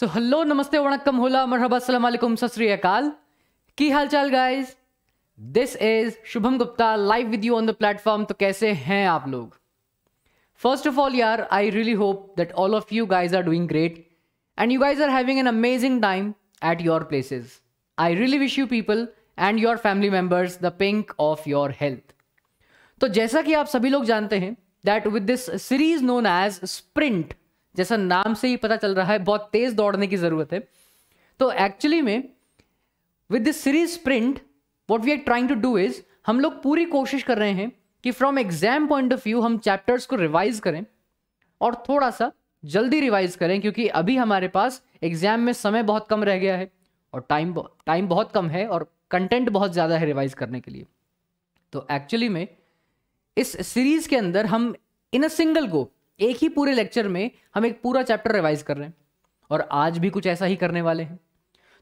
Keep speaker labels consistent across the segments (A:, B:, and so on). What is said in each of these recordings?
A: तो हेलो नमस्ते वनकम होला मरहबा असलम सतरीकाल की हाल चाल guys this is Shubham Gupta live with you on the platform तो कैसे हैं आप लोग फर्स्ट ऑफ ऑल यार I really hope that all of you guys are doing great and you guys are having an amazing time at your places I really wish you people and your family members the pink of your health तो जैसा कि आप सभी लोग जानते हैं that with this series known as sprint जैसा नाम से ही पता चल रहा है बहुत तेज दौड़ने की जरूरत है तो एक्चुअली में with this series sprint what we are trying to do is हम लोग पूरी कोशिश कर रहे हैं कि from exam point of view हम चैप्टर्स को रिवाइज करें और थोड़ा सा जल्दी रिवाइज करें क्योंकि अभी हमारे पास एग्जाम में समय बहुत कम रह गया है और टाइम टाइम बहुत कम है और कंटेंट बहुत ज़्यादा है रिवाइज करने के लिए तो एक्चुअली में इस सीरीज के अंदर हम इन अ सिंगल गो एक ही पूरे लेक्चर में हम एक पूरा चैप्टर रिवाइज कर रहे हैं और आज भी कुछ ऐसा ही करने वाले हैं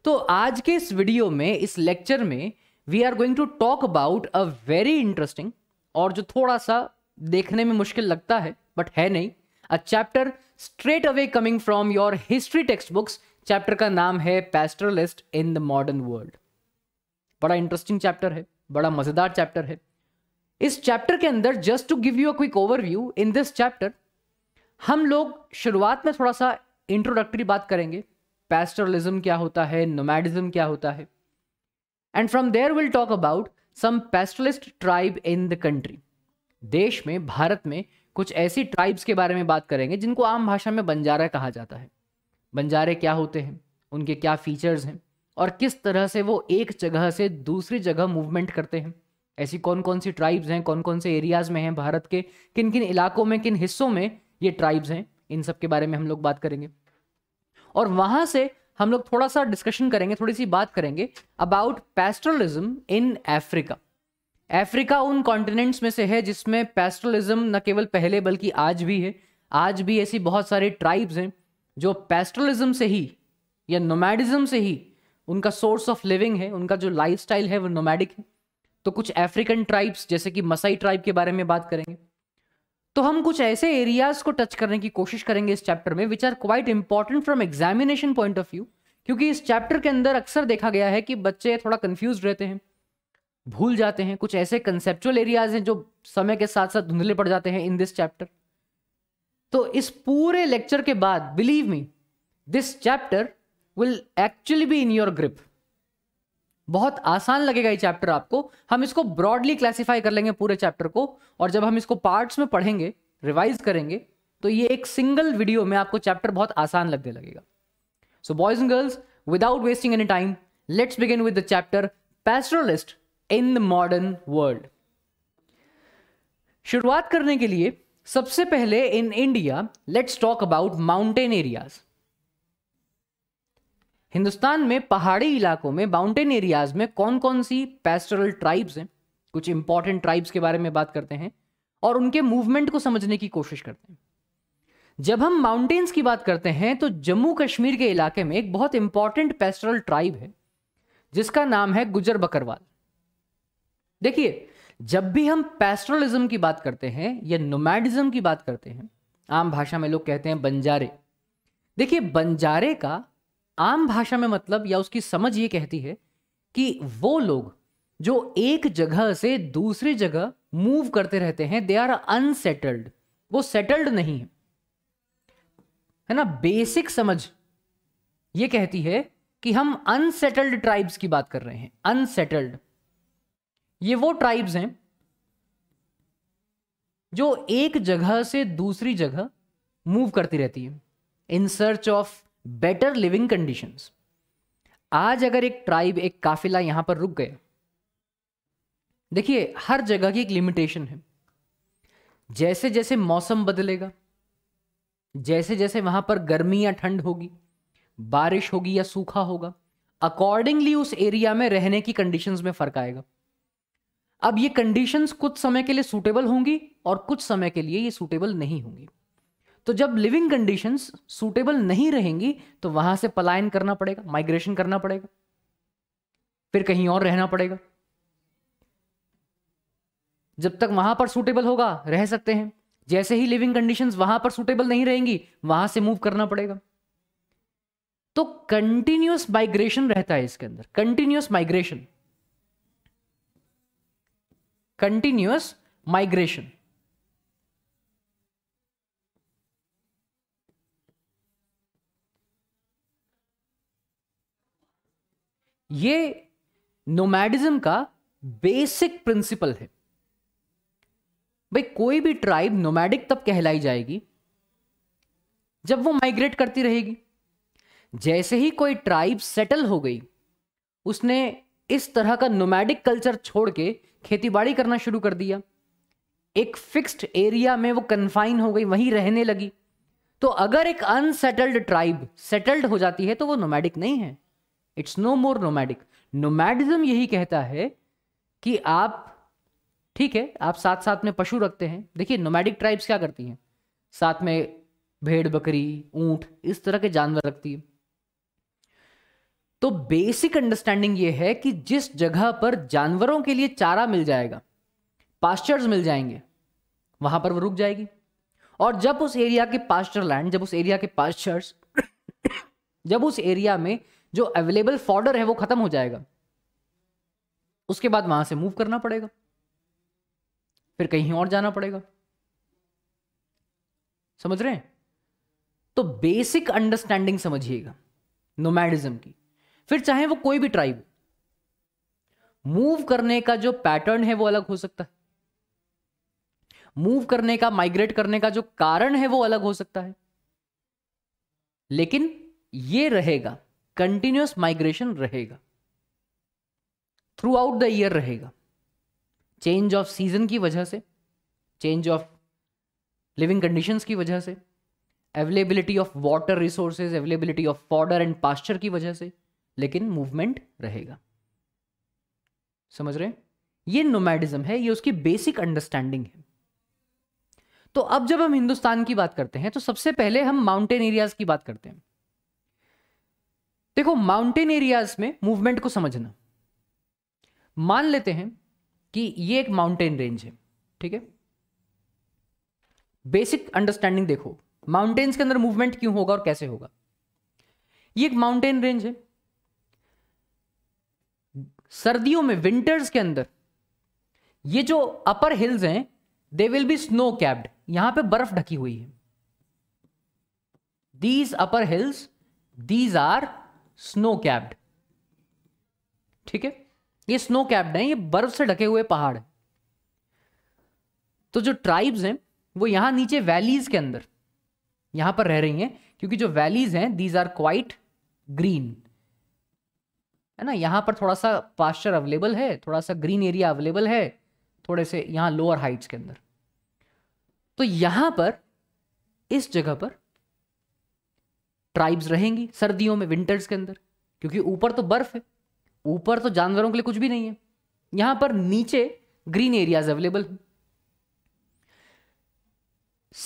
A: तो आज के इस वीडियो में इस लेक्चर में we are going to talk about a very interesting और जो थोड़ा सा देखने में मुश्किल लगता है बट है नहीं a chapter straight away coming from your history text books chapter का नाम है pastoralist in the modern world बड़ा इंटरेस्टिंग चैप्टर है बड़ा मजेदार चैप्टर है इस चैप्टर के अंदर just to give you a quick overview in this chapter हम लोग शुरुआत में थोड़ा सा इंट्रोडक्टरी बात करेंगे पैस्टरलिज्म क्या होता है नोमैडिज्म क्या होता है and from there will talk about some pastoralist tribe in the country देश में भारत में कुछ ऐसी ट्राइब्स के बारे में बात करेंगे जिनको आम भाषा में बंजारा कहा जाता है बंजारे क्या होते हैं उनके क्या फीचर्स हैं और किस तरह से वो एक जगह से दूसरी जगह मूवमेंट करते हैं ऐसी कौन कौन सी ट्राइब्स हैं कौन कौन से एरियाज में हैं भारत के किन किन इलाकों में किन हिस्सों में ये ट्राइब्स हैं इन सब के बारे में हम लोग बात करेंगे और वहां से हम लोग थोड़ा सा डिस्कशन करेंगे थोड़ी सी बात करेंगे about pastoralism in Africa Africa उन कॉन्टिनेंट्स में से है जिसमें पेस्ट्रलिज्म न केवल पहले बल्कि आज भी है आज भी ऐसी बहुत सारे ट्राइब्स हैं जो पेस्ट्रलिज्म से ही या नोमैडिज्म से ही उनका सोर्स ऑफ लिविंग है उनका जो लाइफ है वो नोमैडिक है तो कुछ अफ्रीकन ट्राइब्स जैसे कि मसाई ट्राइब के बारे में बात करेंगे तो हम कुछ ऐसे एरियाज को टच करने की कोशिश करेंगे इस चैप्टर में which are quite important from examination point of view क्योंकि इस चैप्टर के अंदर अक्सर देखा गया है कि बच्चे थोड़ा कंफ्यूज रहते हैं भूल जाते हैं कुछ ऐसे कंसेप्चुअल एरियाज हैं जो समय के साथ साथ धुंधले पड़ जाते हैं इन दिस चैप्टर तो इस पूरे लेक्चर के बाद believe me this chapter will actually be in your grip बहुत आसान लगेगा ये चैप्टर आपको हम इसको ब्रॉडली क्लासिफाई कर लेंगे पूरे चैप्टर को और जब हम इसको पार्ट्स में पढ़ेंगे रिवाइज करेंगे तो ये एक सिंगल वीडियो में आपको चैप्टर बहुत आसान लगने लगेगा so boys and girls without wasting any time let's begin with the chapter pastoralist in the modern world शुरुआत करने के लिए सबसे पहले in India let's talk about mountain areas Hindustan में पहाड़ी इलाकों में माउंटेन एरियाज में कौन कौन सी पेस्टरल ट्राइब्स हैं कुछ इंपॉर्टेंट ट्राइब्स के बारे में बात करते हैं और उनके मूवमेंट को समझने की कोशिश करते हैं जब हम माउंटेन्स की बात करते हैं तो जम्मू कश्मीर के इलाके में एक बहुत इंपॉर्टेंट पेस्टरल ट्राइब है जिसका नाम है गुजर बकरवाल देखिए जब भी हम पेस्ट्रलिज्म की बात करते हैं या नोमैडिज्म की बात करते हैं आम भाषा में लोग कहते हैं बंजारे देखिए बंजारे का आम भाषा में मतलब या उसकी समझ ये कहती है कि वो लोग जो एक जगह से दूसरी जगह मूव करते रहते हैं दे आर अनसेटल्ड वो सेटल्ड नहीं है है ना बेसिक समझ ये कहती है कि हम अनसेटल्ड ट्राइब्स की बात कर रहे हैं अनसेटल्ड ये वो ट्राइब्स हैं जो एक जगह से दूसरी जगह मूव करती रहती है in search of better living conditions आज अगर एक ट्राइब एक काफिला यहां पर रुक गया देखिए हर जगह की एक लिमिटेशन है जैसे जैसे मौसम बदलेगा जैसे जैसे वहां पर गर्मी या ठंड होगी बारिश होगी या सूखा होगा अकॉर्डिंगली उस एरिया में रहने की कंडीशंस में फ़र्क आएगा अब ये कंडीशंस कुछ समय के लिए सूटेबल होंगी और कुछ समय के लिए ये सूटेबल नहीं होंगी तो जब लिविंग कंडीशंस सूटेबल नहीं रहेंगी तो वहां से पलायन करना पड़ेगा माइग्रेशन करना पड़ेगा फिर कहीं और रहना पड़ेगा जब तक वहां पर सूटेबल होगा रह सकते हैं जैसे ही लिविंग कंडीशंस वहां पर सूटेबल नहीं रहेंगी वहां से मूव करना पड़ेगा तो कंटिन्यूस माइग्रेशन रहता है इसके अंदर कंटिन्यूस माइग्रेशन कंटिन्यूस माइग्रेशन ये नोमैडिज्म का बेसिक प्रिंसिपल है भाई कोई भी ट्राइब नोमैडिक तब कहलाई जाएगी जब वो माइग्रेट करती रहेगी जैसे ही कोई ट्राइब सेटल हो गई उसने इस तरह का नोमैडिक कल्चर छोड़ के खेतीबाड़ी करना शुरू कर दिया एक फिक्स्ड एरिया में वो कन्फाइन हो गई वहीं रहने लगी तो अगर एक अनसेटल्ड ट्राइब सेटल्ड हो जाती है तो वो नोमैडिक नहीं है it's no more nomadic nomadism यही कहता है कि आप ठीक है आप साथ साथ में पशु रखते हैं देखिए नोमैडिक ट्राइब्स क्या करती हैं साथ में भेड़ बकरी ऊंट इस तरह के जानवर रखती है तो बेसिक अंडरस्टैंडिंग ये है कि जिस जगह पर जानवरों के लिए चारा मिल जाएगा पास्चर्स मिल जाएंगे वहां पर वो रुक जाएगी और जब उस एरिया के पास्चर लैंड जब उस एरिया के पास्चर्स जब उस एरिया में जो अवेलेबल फॉर्डर है वो खत्म हो जाएगा उसके बाद वहां से मूव करना पड़ेगा फिर कहीं और जाना पड़ेगा समझ रहे हैं तो बेसिक अंडरस्टैंडिंग समझिएगा नोमैडिज्म की फिर चाहे वो कोई भी ट्राइब मूव करने का जो पैटर्न है वो अलग हो सकता है मूव करने का माइग्रेट करने का जो कारण है वो अलग हो सकता है लेकिन ये रहेगा कंटिन्यूस माइग्रेशन रहेगा थ्रू आउट द ईयर रहेगा चेंज ऑफ सीजन की वजह से चेंज ऑफ लिविंग कंडीशंस की वजह से availability of water resources availability of fodder and pasture की वजह से लेकिन मूवमेंट रहेगा समझ रहे हैं ये नोमैडिज्म है ये उसकी बेसिक अंडरस्टैंडिंग है तो अब जब हम हिंदुस्तान की बात करते हैं तो सबसे पहले हम माउंटेन एरियाज की बात करते हैं देखो माउंटेन एरियाज में मूवमेंट को समझना मान लेते हैं कि ये एक माउंटेन रेंज है ठीक है बेसिक अंडरस्टैंडिंग देखो माउंटेन्स के अंदर मूवमेंट क्यों होगा और कैसे होगा ये एक माउंटेन रेंज है सर्दियों में विंटर्स के अंदर ये जो अपर हिल्स हैं they will be snow capped यहां पे बर्फ ढकी हुई है these upper hills these are snow capped ठीक है ये स्नो कैप्ड है ये बर्फ से ढके हुए पहाड़ है तो जो ट्राइब्स हैं वो यहां नीचे वैलीज के अंदर यहां पर रह रही हैं क्योंकि जो वैलीज हैं दीज आर क्वाइट ग्रीन है ना यहां पर थोड़ा सा पास्चर अवेलेबल है थोड़ा सा ग्रीन एरिया अवेलेबल है थोड़े से यहां लोअर हाइट्स के अंदर तो यहां पर इस जगह पर ट्राइब्स रहेंगी सर्दियों में विंटर्स के अंदर क्योंकि ऊपर तो बर्फ है ऊपर तो जानवरों के लिए कुछ भी नहीं है यहां पर नीचे ग्रीन एरियाज अवेलेबल है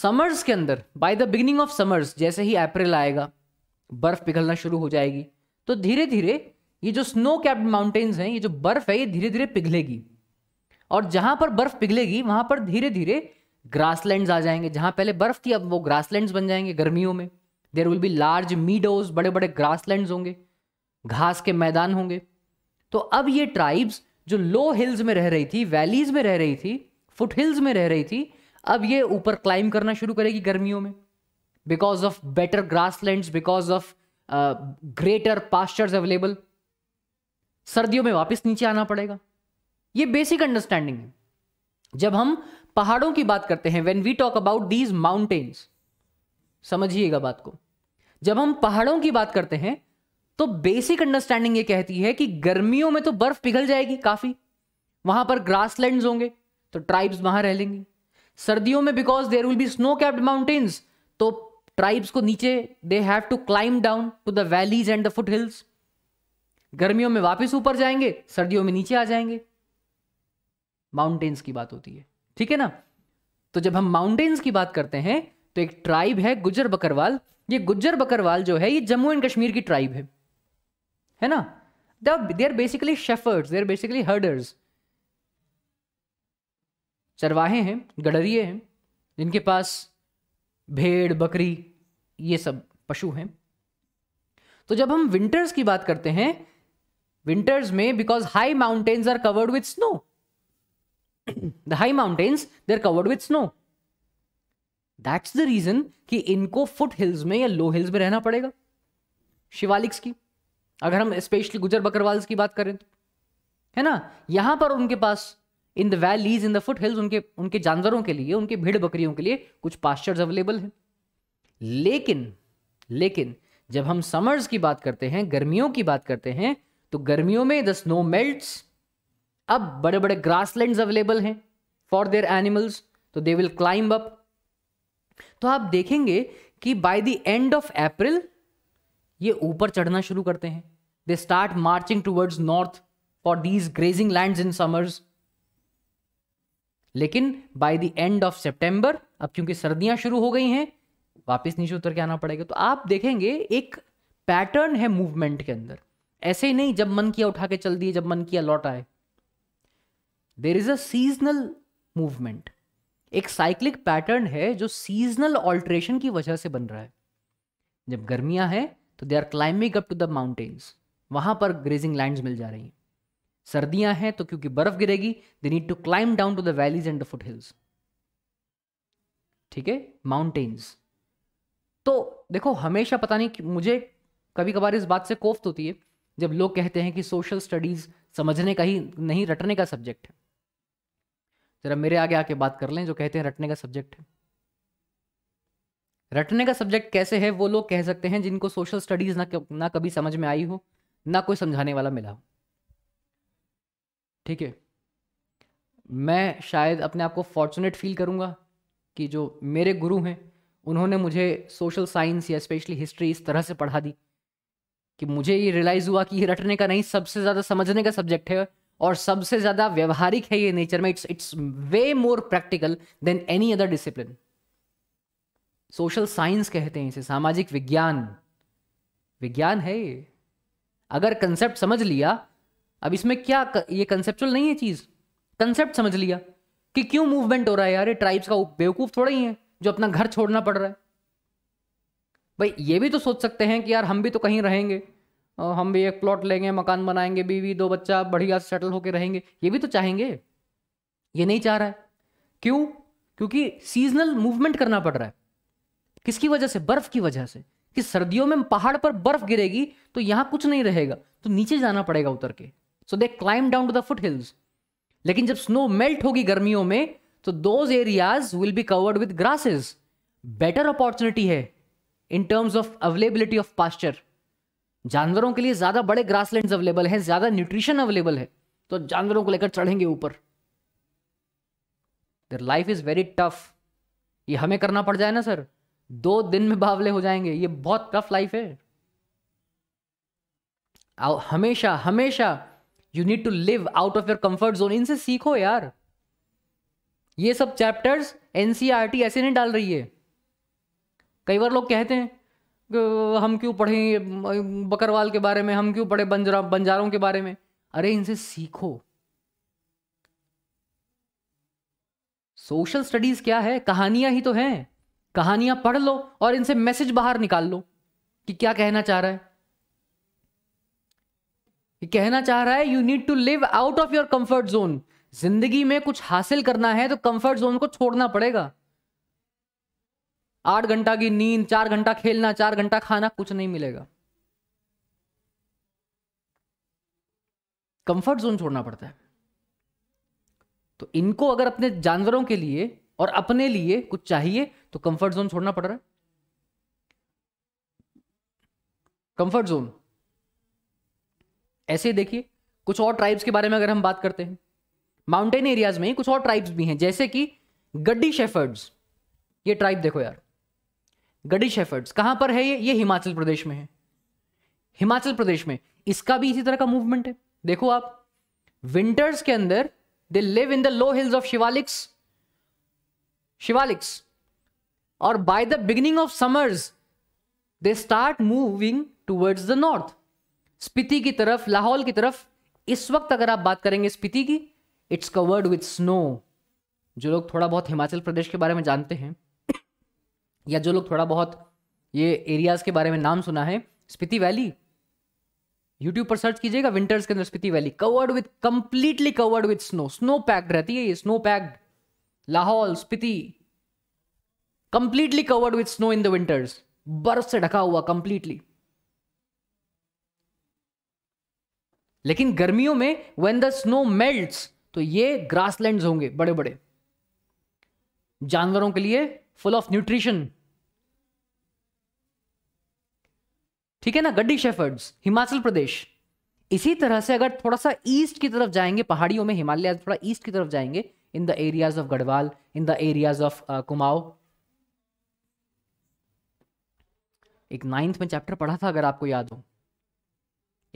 A: समर्स के अंदर by the beginning of summers जैसे ही अप्रैल आएगा बर्फ पिघलना शुरू हो जाएगी तो धीरे धीरे ये जो स्नो कैप्ड माउंटेन्स हैं ये जो बर्फ है ये धीरे धीरे पिघलेगी और जहां पर बर्फ पिघलेगी वहां पर धीरे धीरे ग्रासलैंड्स आ जाएंगे जहां पहले बर्फ थी अब वो ग्रासलैंड्स बन जाएंगे गर्मियों में there will be large meadows बड़े बड़े ग्रास होंगे घास के मैदान होंगे तो अब ये ट्राइब्स जो लो हिल्स में रह रही थी वैलीज में रह रही थी फुट हिल्स में रह रही थी अब ये ऊपर क्लाइम करना शुरू करेगी गर्मियों में because of better land because of greater pastures available सर्दियों में वापस नीचे आना पड़ेगा ये बेसिक अंडरस्टैंडिंग है जब हम पहाड़ों की बात करते हैं when we talk about these mountains समझिएगा बात को जब हम पहाड़ों की बात करते हैं तो बेसिक अंडरस्टैंडिंग ये कहती है कि गर्मियों में तो बर्फ पिघल जाएगी काफी वहां पर ग्रास होंगे तो ट्राइब्स वहां रह लेंगी सर्दियों में because there will be snow capped mountains तो ट्राइब्स को नीचे they have to climb down to the valleys and the foot hills गर्मियों में वापस ऊपर जाएंगे सर्दियों में नीचे आ जाएंगे माउंटेन्स की बात होती है ठीक है ना तो जब हम माउंटेन्स की बात करते हैं तो एक ट्राइब है गुजर बकरवाल ये गुज्जर बकरवाल जो है ये जम्मू एंड कश्मीर की ट्राइब है है ना they are basically shepherds they are basically herders चरवाहे हैं गडरिए हैं जिनके पास भेड़ बकरी ये सब पशु हैं तो जब हम विंटर्स की बात करते हैं विंटर्स में because high mountains are covered with snow the high mountains they are covered with snow that's the reason कि इनको फुट हिल्स में या लो हिल्स में रहना पड़ेगा शिवालिक्स की अगर हम स्पेशली गुजर बकरवाल्स की बात करें तो है ना यहां पर उनके पास in the valleys in the foot hills उनके उनके जानवरों के लिए उनके भीड़ बकरियों के लिए कुछ पास्चर्स अवेलेबल हैं लेकिन लेकिन जब हम समर्स की बात करते हैं गर्मियों की बात करते हैं तो गर्मियों में द स्नो मेल्ट्स अब बड़े बड़े ग्रासलैंड्स अवेलेबल हैं फॉर देयर एनिमल्स तो दे विल क्लाइंब अप तो आप देखेंगे कि by the end of April ये ऊपर चढ़ना शुरू करते हैं they start marching towards north for these grazing land in summers लेकिन by the end of September अब क्योंकि सर्दियां शुरू हो गई हैं वापस नीचे उतर के आना पड़ेगा तो आप देखेंगे एक पैटर्न है मूवमेंट के अंदर ऐसे ही नहीं जब मन किया उठा के चल दिए जब मन किया लौट आए there is a seasonal movement एक साइक्लिक पैटर्न है जो सीजनल ऑल्ट्रेशन की वजह से बन रहा है जब गर्मियां हैं तो they are climbing up to the mountains वहां पर ग्रेजिंग लैंड्स मिल जा रही हैं सर्दियां हैं तो क्योंकि बर्फ गिरेगी they need to climb down to the valleys and the foot hills ठीक है माउंटेन्स तो देखो हमेशा पता नहीं कि मुझे कभी कभार इस बात से कोफ्त होती है जब लोग कहते हैं कि सोशल स्टडीज समझने का ही नहीं रटने का सब्जेक्ट है जरा मेरे आगे आके बात कर लें जो कहते हैं रटने का सब्जेक्ट है रटने का सब्जेक्ट कैसे है वो लोग कह सकते हैं जिनको सोशल स्टडीज ना ना कभी समझ में आई हो ना कोई समझाने वाला मिला हो ठीक है मैं शायद अपने आप को फॉर्चुनेट फील करूंगा कि जो मेरे गुरु हैं उन्होंने मुझे सोशल साइंस या स्पेशली हिस्ट्री इस तरह से पढ़ा दी कि मुझे ये रियलाइज़ हुआ कि ये रटने का नहीं सबसे ज़्यादा समझने का सब्जेक्ट है और सबसे ज़्यादा व्यवहारिक है ये नेचर में it's it's way more practical than any other discipline social science कहते हैं इसे सामाजिक विज्ञान विज्ञान है ये अगर कंसेप्ट समझ लिया अब इसमें क्या ये कंसेप्चुअल नहीं है चीज़ कंसेप्ट समझ लिया कि क्यों मूवमेंट हो रहा है यार ये ट्राइब्स का बेवकूफ़ थोड़ा ही है जो अपना घर छोड़ना पड़ रहा है भाई ये भी तो सोच सकते हैं कि यार हम भी तो कहीं रहेंगे हम भी एक प्लॉट लेंगे मकान बनाएंगे बीवी दो बच्चा बढ़िया सेटल होके रहेंगे ये भी तो चाहेंगे ये नहीं चाह रहा है क्यों क्योंकि सीजनल मूवमेंट करना पड़ रहा है किसकी वजह से बर्फ की वजह से कि सर्दियों में पहाड़ पर बर्फ गिरेगी तो यहां कुछ नहीं रहेगा तो नीचे जाना पड़ेगा उतर के so they climb down to the foot hills लेकिन जब स्नो मेल्ट होगी गर्मियों में तो those areas will be covered with grasses better opportunity है in terms of availability of pasture जानवरों के लिए ज़्यादा बड़े ग्रासलैंड्स अवेलेबल हैं ज़्यादा न्यूट्रिशन अवेलेबल है तो जानवरों को लेकर चढ़ेंगे ऊपर there life is very tough ये हमें करना पड़ जाए ना सर दो दिन में बावले हो जाएंगे ये बहुत टफ लाइफ है हमेशा हमेशा you need to live out of your comfort zone इनसे सीखो यार ये सब चैप्टर्स एनसीआरटी e ऐसे नहीं डाल रही है कई बार लोग कहते हैं हम क्यों पढ़ें बकरवाल के बारे में हम क्यों पढ़े बंजरा बंजारों के बारे में अरे इनसे सीखो सोशल स्टडीज क्या है कहानियां ही तो हैं कहानियां पढ़ लो और इनसे मैसेज बाहर निकाल लो कि क्या कहना चाह रहा है कि कहना चाह रहा है you need to live out of your comfort zone जिंदगी में कुछ हासिल करना है तो कंफर्ट जोन को छोड़ना पड़ेगा आठ घंटा की नींद चार घंटा खेलना चार घंटा खाना कुछ नहीं मिलेगा कंफर्ट जोन छोड़ना पड़ता है तो इनको अगर अपने जानवरों के लिए और अपने लिए कुछ चाहिए तो कंफर्ट जोन छोड़ना पड़ रहा है कंफर्ट जोन ऐसे देखिए कुछ और ट्राइब्स के बारे में अगर हम बात करते हैं माउंटेन एरियाज में ही कुछ और ट्राइब्स भी हैं जैसे कि गड्डी शेफर्ड्स ये ट्राइब देखो यार गडी शेफर्ड्स कहां पर है ये ये हिमाचल प्रदेश में है हिमाचल प्रदेश में इसका भी इसी तरह का मूवमेंट है देखो आप विंटर्स के अंदर they live in the low hills of Shivaliks Shivaliks और by the beginning of summers they start moving towards the north Spiti की तरफ लाहौल की तरफ इस वक्त अगर आप बात करेंगे स्पीति की इट्स कवर्ड विथ स्नो जो लोग थोड़ा बहुत हिमाचल प्रदेश के बारे में जानते हैं या जो लोग थोड़ा बहुत ये एरियाज़ के बारे में नाम सुना है स्पिति वैली यूट्यूब पर सर्च कीजिएगा विंटर्स के अंदर Spiti valley covered with completely covered with snow snow packed रहती है ये snow packed Lahaul Spiti completely covered with snow in the winters बर्फ से ढका हुआ कंप्लीटली लेकिन गर्मियों में वेन द स्नो मेल्ट्स तो ये ग्रासलैंड्स होंगे बड़े बड़े जानवरों के लिए फुल ऑफ न्यूट्रिशन ठीक है ना गड्डी शेफर्ड्स हिमाचल प्रदेश इसी तरह से अगर थोड़ा सा ईस्ट की तरफ जाएंगे पहाड़ियों में हिमालय थोड़ा ईस्ट की तरफ जाएंगे in the areas of Garhwal in the areas of Kumaon एक नाइन्थ में चैप्टर पढ़ा था अगर आपको याद हो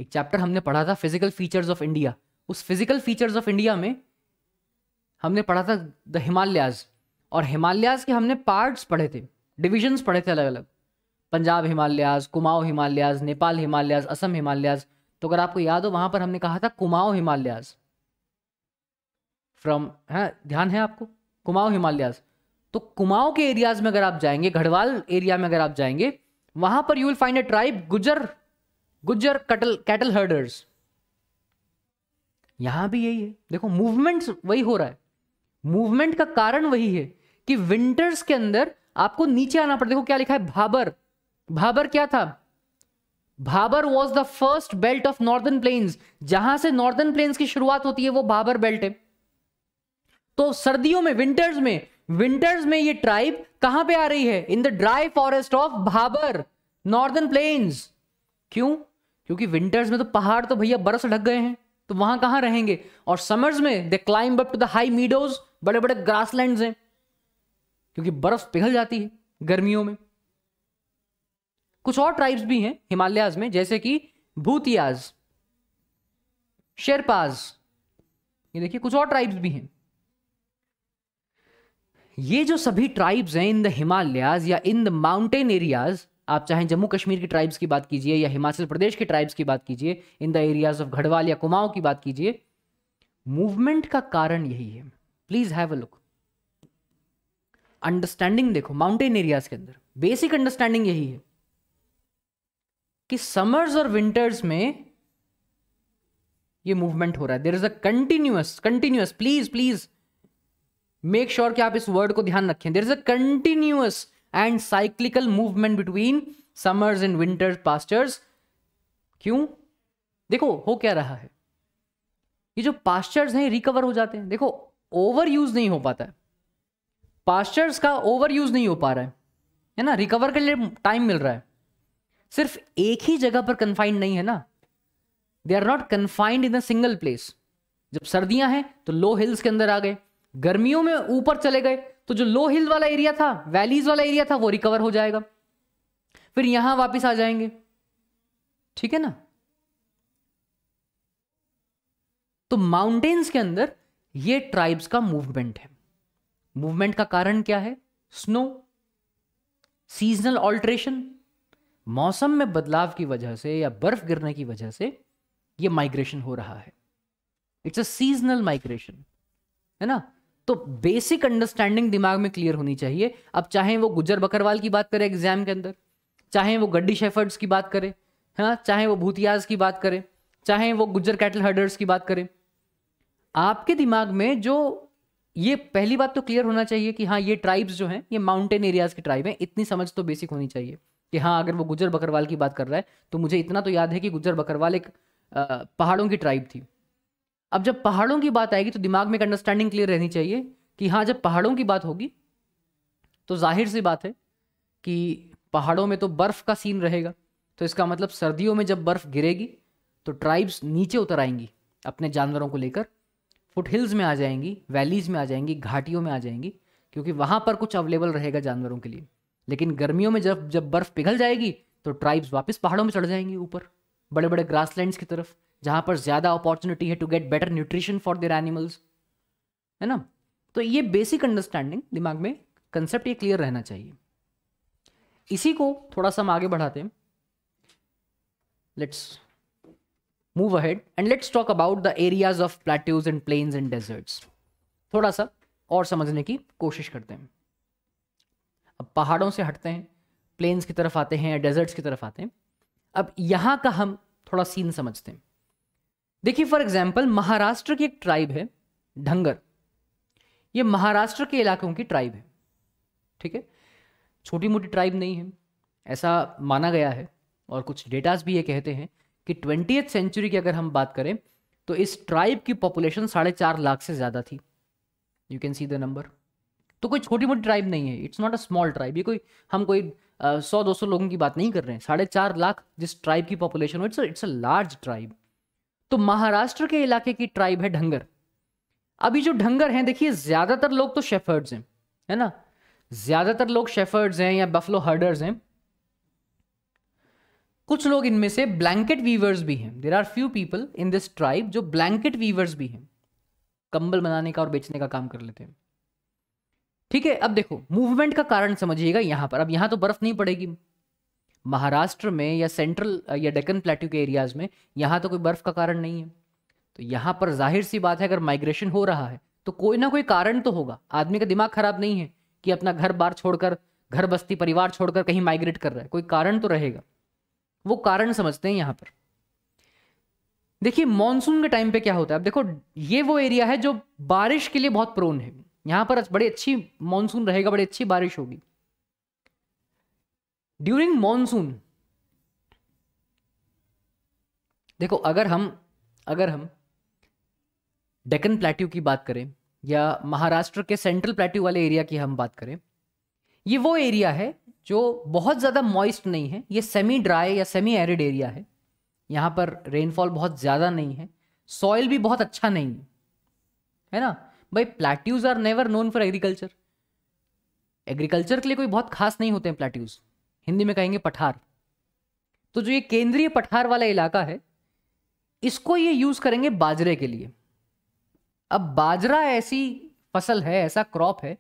A: एक चैप्टर हमने पढ़ा था फिजिकल फीचर्स ऑफ इंडिया उस फिजिकल फीचर्स ऑफ इंडिया में हमने पढ़ा था द हिमालयाज और हिमालयाज के हमने पार्ट्स पढ़े थे डिविजन्स पढ़े थे अलग अलग पंजाब हिमालयाज कुमाऊ हिमालयाज नेपाल हिमालयाज असम हिमालयाज तो अगर आपको याद हो वहां पर हमने कहा था कुमाऊ हिमालयाज फ्रॉम है हाँ, ध्यान है आपको कुमाऊ हिमालयाज तो कुमाऊ के एरियाज में अगर आप जाएंगे गढ़वाल एरिया में अगर आप जाएंगे वहां पर you will find a tribe Gujjar Gujjar कटल कैटल हर्डर्स यहां भी यही है देखो मूवमेंट वही हो रहा है मूवमेंट का कारण वही है कि विंटर्स के अंदर आपको नीचे आना पड़ता देखो क्या लिखा है भाबर भाबर क्या था Bhabar was the first belt of northern plains जहां से नॉर्दर्न प्लेन्स की शुरुआत होती है वो भाबर बेल्ट है तो सर्दियों में विंटर्स में विंटर्स में ये ट्राइब कहां पे आ रही है in the dry forest of Bhabar northern plains क्यों क्योंकि विंटर्स में तो पहाड़ तो भैया बर्फ ढक गए हैं तो वहां कहां रहेंगे और समर्स में they climb up to the high meadows बड़े बड़े ग्रासलैंड्स हैं क्योंकि बर्फ पिघल जाती है गर्मियों में कुछ और ट्राइब्स भी हैं हिमालयाज में जैसे कि भूतियाज शेरपाज ये देखिए कुछ और ट्राइब्स भी हैं ये जो सभी ट्राइब्स हैं इन द हिमालयाज या इन द माउंटेन एरियाज आप चाहे जम्मू कश्मीर की ट्राइब्स की बात कीजिए या हिमाचल प्रदेश के ट्राइब्स की बात कीजिए in the areas of Garhwal या कुमाऊं की बात कीजिए मूवमेंट का कारण यही है please have a look understanding देखो माउंटेन एरियाज के अंदर बेसिक अंडरस्टैंडिंग यही है कि समर्स और विंटर्स में ये मूवमेंट हो रहा है there is a continuous continuous please please make sure कि आप इस वर्ड को ध्यान रखें there is a continuous and cyclical movement between summers and winters pastures क्यों देखो हो क्या रहा है ये जो पास्टर्स हैं रिकवर हो जाते हैं देखो ओवर यूज नहीं हो पाता है पास्टर्स का ओवर यूज नहीं हो पा रहा है ना रिकवर के लिए टाइम मिल रहा है सिर्फ एक ही जगह पर कन्फाइंड नहीं है ना they are not confined in a single place जब सर्दियां हैं तो लो हिल्स के अंदर आ गए गर्मियों में ऊपर चले गए तो जो लो हिल वाला एरिया था वैलीज वाला एरिया था वो रिकवर हो जाएगा फिर यहां वापस आ जाएंगे ठीक है ना तो माउंटेन्स के अंदर ये ट्राइब्स का मूवमेंट है मूवमेंट का कारण क्या है स्नो सीजनल ऑल्ट्रेशन मौसम में बदलाव की वजह से या बर्फ गिरने की वजह से ये माइग्रेशन हो रहा है इट्स अ सीजनल माइग्रेशन है ना तो बेसिक अंडरस्टैंडिंग दिमाग में क्लियर होनी चाहिए अब चाहे वो गुजर बकरवाल की बात करे एग्जाम के अंदर चाहे वो गड्डी शेफर्ड्स की बात करे है ना चाहे वो भूतियाज की बात करे चाहे वो गुजर कैटल हर्डर्स की बात करें आपके दिमाग में जो ये पहली बात तो क्लियर होना चाहिए कि हाँ ये ट्राइब्स जो हैं ये माउंटेन एरियाज की ट्राइब हैं इतनी समझ तो बेसिक होनी चाहिए कि हाँ अगर वो गुजर बकरवाल की बात कर रहा है तो मुझे इतना तो याद है कि गुजर बकरवाल एक पहाड़ों की ट्राइब थी अब जब पहाड़ों की बात आएगी तो दिमाग में एक अंडरस्टैंडिंग क्लियर रहनी चाहिए कि हाँ जब पहाड़ों की बात होगी तो जाहिर सी बात है कि पहाड़ों में तो बर्फ़ का सीन रहेगा तो इसका मतलब सर्दियों में जब बर्फ़ गिरेगी तो ट्राइब्स नीचे उतर आएंगी अपने जानवरों को लेकर फुट हिल्स में आ जाएंगी वैलीज़ में आ जाएंगी घाटियों में आ जाएंगी क्योंकि वहाँ पर कुछ अवेलेबल रहेगा जानवरों के लिए लेकिन गर्मियों में जब जब बर्फ़ पिघल जाएगी तो ट्राइब्स वापस पहाड़ों में चढ़ जाएंगी ऊपर बड़े बड़े ग्रास की तरफ जहां पर ज़्यादा अपॉर्चुनिटी है to get better nutrition for their animals है ना तो ये बेसिक अंडरस्टैंडिंग दिमाग में कंसेप्ट ये क्लियर रहना चाहिए इसी को थोड़ा सा हम आगे बढ़ाते हैं let's move ahead and let's talk about the areas of plateaus and plains and deserts थोड़ा सा और समझने की कोशिश करते हैं अब पहाड़ों से हटते हैं प्लेन्स की तरफ आते हैं डेजर्ट्स की तरफ आते हैं अब यहाँ का हम थोड़ा सीन समझते हैं देखिए फॉर एग्जाम्पल महाराष्ट्र की एक ट्राइब है ढंगर ये महाराष्ट्र के इलाकों की ट्राइब है ठीक है छोटी मोटी ट्राइब नहीं है ऐसा माना गया है और कुछ डेटास भी ये कहते हैं कि ट्वेंटी सेंचुरी की अगर हम बात करें तो इस ट्राइब की पॉपुलेशन साढ़े चार लाख से ज़्यादा थी you can see the number तो कोई छोटी मोटी ट्राइब नहीं है it's not a small tribe ये कोई हम कोई सौ दो सौ लोगों की बात नहीं कर रहे हैं साढ़े चार लाख जिस ट्राइब की पॉपुलेशन हो it's it's a large tribe तो महाराष्ट्र के इलाके की ट्राइब है ढंगर अभी जो ढंगर हैं देखिए ज़्यादातर लोग तो शेफर्ड्स हैं है ना ज़्यादातर लोग शेफर्ड्स हैं या बफलो हर्डर्स हैं कुछ लोग इनमें से ब्लैंकेट वीवर्स भी हैं there are few people in this tribe जो ब्लैंकेट वीवर्स भी हैं कंबल बनाने का और बेचने का काम कर लेते हैं ठीक है अब देखो मूवमेंट का कारण समझिएगा यहां पर अब यहां तो बर्फ नहीं पड़ेगी महाराष्ट्र में या सेंट्रल या डेकन प्लेट्यू के एरियाज में यहां तो कोई बर्फ का कारण नहीं है तो यहां पर जाहिर सी बात है अगर माइग्रेशन हो रहा है तो कोई ना कोई कारण तो होगा आदमी का दिमाग खराब नहीं है कि अपना घर बार छोड़कर घर बस्ती परिवार छोड़कर कहीं माइग्रेट कर रहा है कोई कारण तो रहेगा वो कारण समझते हैं यहां पर देखिए मॉनसून के टाइम पे क्या होता है अब देखो ये वो एरिया है जो बारिश के लिए बहुत प्रोन है यहां पर बड़ी अच्छी मानसून रहेगा बड़ी अच्छी बारिश होगी ड्यूरिंग मानसून देखो अगर हम अगर हम डेकन प्लेट्यू की बात करें या महाराष्ट्र के सेंट्रल प्लेट्यू वाले एरिया की हम बात करें ये वो एरिया है जो बहुत ज़्यादा मॉइस्ट नहीं है ये सेमी ड्राई या सेमी एरिड एरिया है यहां पर रेनफॉल बहुत ज़्यादा नहीं है सॉइल भी बहुत अच्छा नहीं है है ना भाई plateaus are never known for agriculture agriculture के लिए कोई बहुत खास नहीं होते हैं प्लेट्यूज हिंदी में कहेंगे पठार तो जो ये केंद्रीय पठार वाला इलाका है इसको ये यूज करेंगे बाजरे के लिए अब बाजरा ऐसी फसल है ऐसा क्रॉप है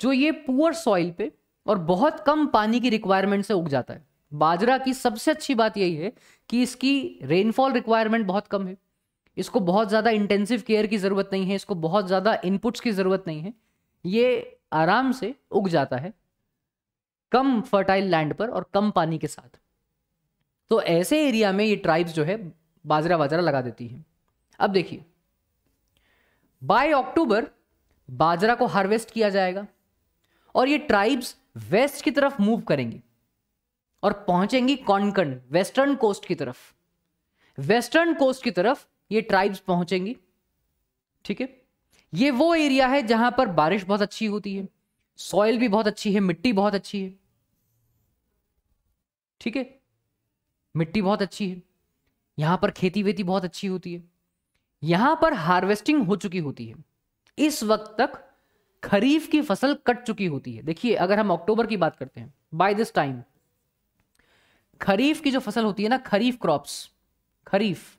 A: जो ये पुअर सॉइल पे और बहुत कम पानी की रिक्वायरमेंट से उग जाता है बाजरा की सबसे अच्छी बात यही है कि इसकी रेनफॉल रिक्वायरमेंट बहुत कम है इसको बहुत ज़्यादा इंटेंसिव केयर की ज़रूरत नहीं है इसको बहुत ज़्यादा इनपुट्स की ज़रूरत नहीं है ये आराम से उग जाता है कम फर्टाइल लैंड पर और कम पानी के साथ तो ऐसे एरिया में ये ट्राइब्स जो है बाजरा बाजरा लगा देती हैं अब देखिए बाय अक्टूबर बाजरा को हार्वेस्ट किया जाएगा और ये ट्राइब्स वेस्ट की तरफ मूव करेंगी और पहुंचेंगी कॉनकन वेस्टर्न कोस्ट की तरफ वेस्टर्न कोस्ट की तरफ ये ट्राइब्स पहुंचेंगी ठीक है ये वो एरिया है जहां पर बारिश बहुत अच्छी होती है सॉइल भी बहुत अच्छी है मिट्टी बहुत अच्छी है ठीक है मिट्टी बहुत अच्छी है यहां पर खेती वेती बहुत अच्छी होती है यहां पर हार्वेस्टिंग हो चुकी होती है इस वक्त तक खरीफ की फसल कट चुकी होती है देखिए अगर हम अक्टूबर की बात करते हैं बाय दिस टाइम खरीफ की जो फसल होती है ना खरीफ क्रॉप्स खरीफ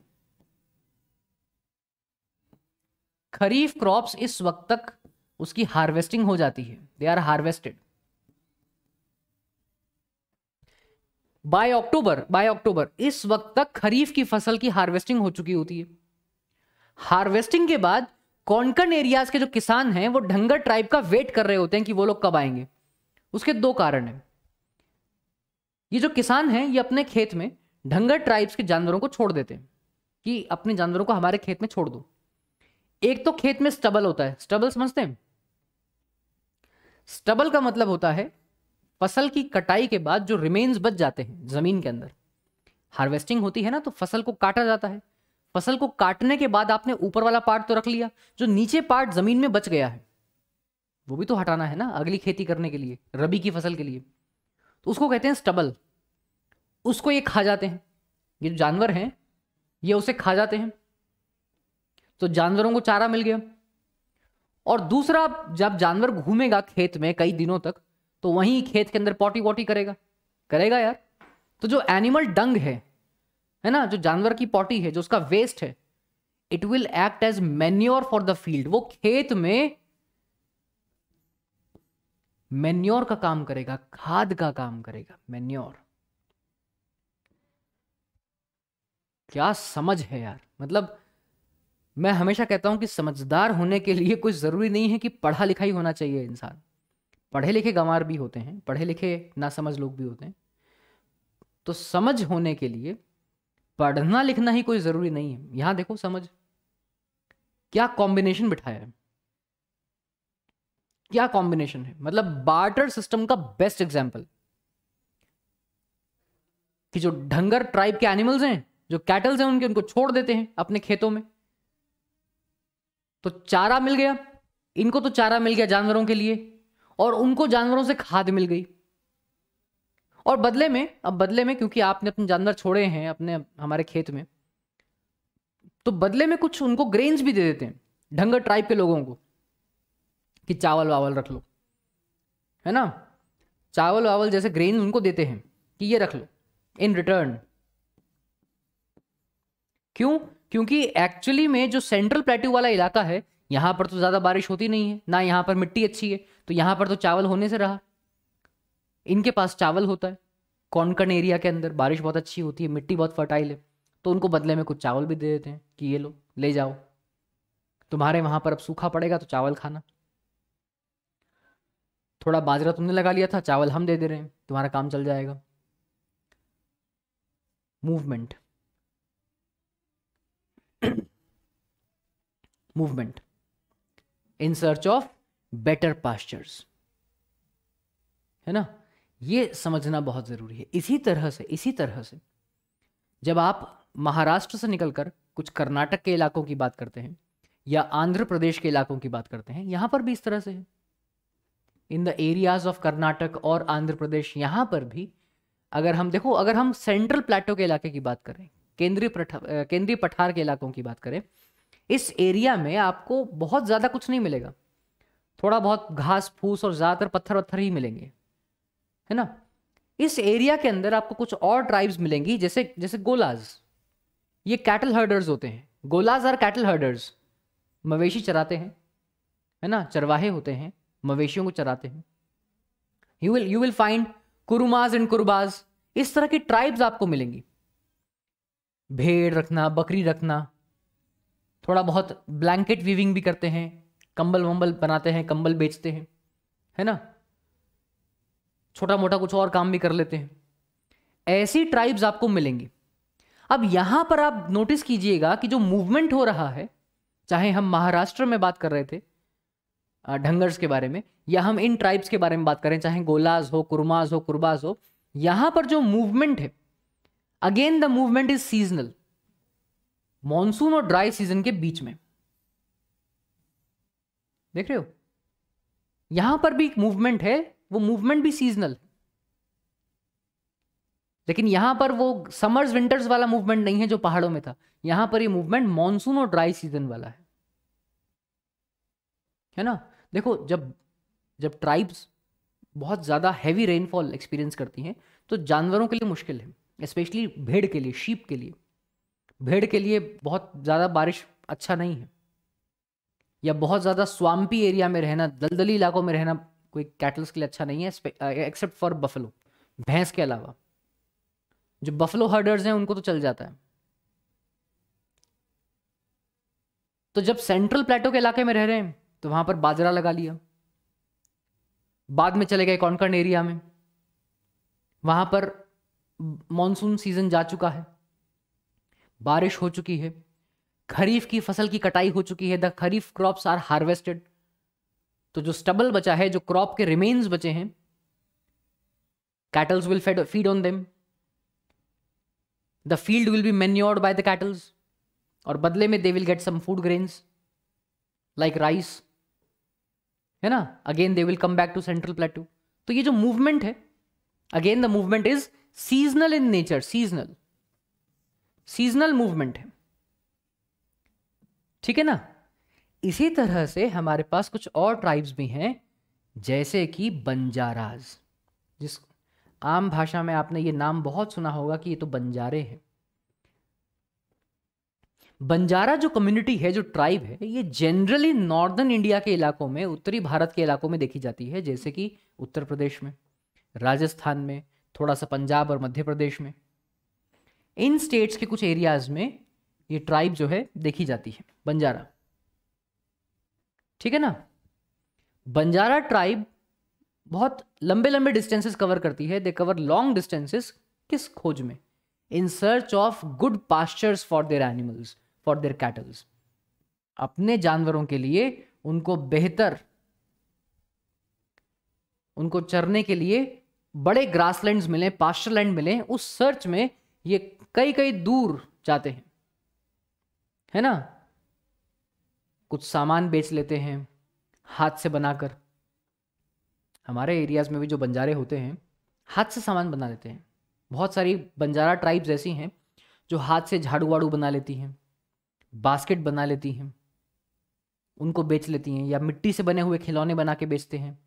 A: खरीफ क्रॉप्स इस वक्त तक उसकी हार्वेस्टिंग हो जाती है they are harvested by October by October इस वक्त तक खरीफ की फसल की हार्वेस्टिंग हो चुकी होती है हार्वेस्टिंग के बाद कौनकन एरियाज के जो किसान हैं वो ढंगर ट्राइब का वेट कर रहे होते हैं कि वो लोग कब आएंगे उसके दो कारण हैं ये जो किसान हैं ये अपने खेत में ढंगर ट्राइब्स के जानवरों को छोड़ देते हैं कि अपने जानवरों को हमारे खेत में छोड़ दो एक तो खेत में स्टबल होता है स्टबल समझते हैं स्टबल का मतलब होता है फसल की कटाई के बाद जो रिमेन्स बच जाते हैं जमीन के अंदर हार्वेस्टिंग होती है ना तो फसल को काटा जाता है फसल को काटने के बाद आपने ऊपर वाला पार्ट तो रख लिया जो नीचे पार्ट जमीन में बच गया है वो भी तो हटाना है ना अगली खेती करने के लिए रबी की फसल के लिए तो उसको कहते हैं स्टबल उसको ये खा जाते हैं ये जो जानवर हैं ये उसे खा जाते हैं तो जानवरों को चारा मिल गया और दूसरा जब जानवर घूमेगा खेत में कई दिनों तक तो वहीं खेत के अंदर पॉटी वॉटी करेगा करेगा यार तो जो एनिमल डंग है है ना जो जानवर की पॉटी है जो उसका वेस्ट है it will act as manure for the field वो खेत में मेन्योर का काम करेगा खाद का काम करेगा मेन्योर क्या समझ है यार मतलब मैं हमेशा कहता हूं कि समझदार होने के लिए कुछ ज़रूरी नहीं है कि पढ़ा लिखा ही होना चाहिए इंसान पढ़े लिखे गंवार भी होते हैं पढ़े लिखे नासमझ लोग भी होते हैं तो समझ होने के लिए पढ़ना लिखना ही कोई ज़रूरी नहीं है यहां देखो समझ क्या कॉम्बिनेशन बिठाया है क्या कॉम्बिनेशन है मतलब बार्टर सिस्टम का बेस्ट एग्जाम्पल कि जो ढंगर ट्राइब के एनिमल्स हैं जो कैटल्स हैं उनके उनको छोड़ देते हैं अपने खेतों में तो चारा मिल गया इनको तो चारा मिल गया जानवरों के लिए और उनको जानवरों से खाद मिल गई और बदले में अब बदले में क्योंकि आपने अपने जानवर छोड़े हैं अपने हमारे खेत में तो बदले में कुछ उनको ग्रेन्स भी दे देते हैं ढंगर ट्राइब के लोगों को कि चावल वावल रख लो है ना चावल वावल जैसे ग्रेन उनको देते हैं कि ये रख लो इन रिटर्न क्यों क्योंकि एक्चुअली में जो सेंट्रल प्लेट्यू वाला इलाका है यहाँ पर तो ज़्यादा बारिश होती नहीं है ना यहाँ पर मिट्टी अच्छी है तो यहाँ पर तो चावल होने से रहा इनके पास चावल होता है कॉनकन एरिया के अंदर बारिश बहुत अच्छी होती है मिट्टी बहुत फर्टाइल है तो उनको बदले में कुछ चावल भी दे देते हैं कि ये लो ले जाओ तुम्हारे वहां पर अब सूखा पड़ेगा तो चावल खाना थोड़ा बाजरा तुमने लगा लिया था चावल हम दे दे रहे हैं तुम्हारा काम चल जाएगा movement movement in search of better pastures है ना ये समझना बहुत ज़रूरी है इसी तरह से इसी तरह से जब आप महाराष्ट्र से निकलकर कुछ कर्नाटक के इलाकों की बात करते हैं या आंध्र प्रदेश के इलाकों की बात करते हैं यहां पर भी इस तरह से है in the areas of Karnataka और आंध्र प्रदेश यहां पर भी अगर हम देखो अगर हम सेंट्रल प्लेटो के इलाके की बात करें केंद्रीय केंद्रीय पठार के इलाकों की बात करें इस एरिया में आपको बहुत ज़्यादा कुछ नहीं मिलेगा थोड़ा बहुत घास फूस और ज़्यादातर पत्थर वत्थर ही मिलेंगे है ना इस एरिया के अंदर आपको कुछ और ट्राइब्स मिलेंगी जैसे जैसे गोलाज ये कैटल हर्डर्स होते हैं गोलाज आर कैटल हर्डर्स मवेशी चराते हैं है ना चरवाहे होते हैं मवेशियों को चराते हैं you will you will find Kurumas and Kurubas इस तरह की ट्राइब्स आपको मिलेंगी भेड़ रखना बकरी रखना थोड़ा बहुत ब्लैंकेट वीविंग भी करते हैं कंबल वंबल बनाते हैं कंबल बेचते हैं है ना छोटा मोटा कुछ और काम भी कर लेते हैं ऐसी ट्राइब्स आपको मिलेंगी अब यहां पर आप नोटिस कीजिएगा कि जो मूवमेंट हो रहा है चाहे हम महाराष्ट्र में बात कर रहे थे ढंगर्स के बारे में या हम इन ट्राइब्स के बारे में बात करें चाहे गोलाज हो कुरमाज हो कुरबाज हो यहां पर जो मूवमेंट है again the movement is seasonal monsoon और ड्राई सीजन के बीच में देख रहे हो यहां पर भी एक मूवमेंट है वो मूवमेंट भी सीजनल लेकिन यहां पर वो समर्स विंटर्स वाला मूवमेंट नहीं है जो पहाड़ों में था यहां पर ये मूवमेंट मॉनसून और ड्राई सीजन वाला है है ना देखो जब जब ट्राइब्स बहुत ज़्यादा हैवी रेनफॉल एक्सपीरियंस करती हैं तो जानवरों के लिए मुश्किल है स्पेशली भेड़ के लिए शीप के लिए भेड़ के लिए बहुत ज़्यादा बारिश अच्छा नहीं है या बहुत ज़्यादा स्वाम्पी एरिया में रहना दलदली इलाकों में रहना कोई कैटल्स के लिए अच्छा नहीं है एक्सेप्ट फॉर बफलो भैंस के अलावा जो बफलो हर्डर्स हैं उनको तो चल जाता है तो जब सेंट्रल प्लेटो के इलाके में रह रहे हैं तो वहां पर बाजरा लगा लिया बाद में चले गए कॉन्कर्न एरिया में वहां पर मानसून सीजन जा चुका है बारिश हो चुकी है खरीफ की फसल की कटाई हो चुकी है the kharif crops are harvested तो जो स्टबल बचा है जो क्रॉप के रिमेन्स बचे हैं cattles will fed feed on them the field will be manured by the cattles और बदले में they will get some food grains like rice है ना again they will come back to central plateau तो ये जो मूवमेंट है again the movement is seasonal in nature seasonal seasonal movement है ठीक है ना इसी तरह से हमारे पास कुछ और ट्राइब्स भी हैं जैसे कि बंजाराज जिस आम भाषा में आपने ये नाम बहुत सुना होगा कि ये तो बंजारे हैं बंजारा जो कम्युनिटी है जो ट्राइब है ये जनरली नॉर्दर्न इंडिया के इलाकों में उत्तरी भारत के इलाकों में देखी जाती है जैसे कि उत्तर प्रदेश में राजस्थान में थोड़ा सा पंजाब और मध्य प्रदेश में इन स्टेट्स के कुछ एरियाज में ये ट्राइब जो है देखी जाती है बंजारा ठीक है ना बंजारा ट्राइब बहुत लंबे लंबे डिस्टेंसेस कवर करती है दे कवर लॉन्ग डिस्टेंसेस किस खोज में in search of good pastures for their animals for their cattles अपने जानवरों के लिए उनको बेहतर उनको चरने के लिए बड़े ग्रासलैंड्स मिले पास्टरलैंड मिले उस सर्च में ये कई कई दूर जाते हैं है ना कुछ सामान बेच लेते हैं हाथ से बनाकर हमारे एरियाज़ में भी जो बंजारे होते हैं हाथ से सामान बना लेते हैं बहुत सारी बंजारा ट्राइब्स ऐसी हैं जो हाथ से झाड़ू वाड़ू बना लेती हैं बास्केट बना लेती हैं उनको बेच लेती हैं या मिट्टी से बने हुए खिलौने बना के बेचते हैं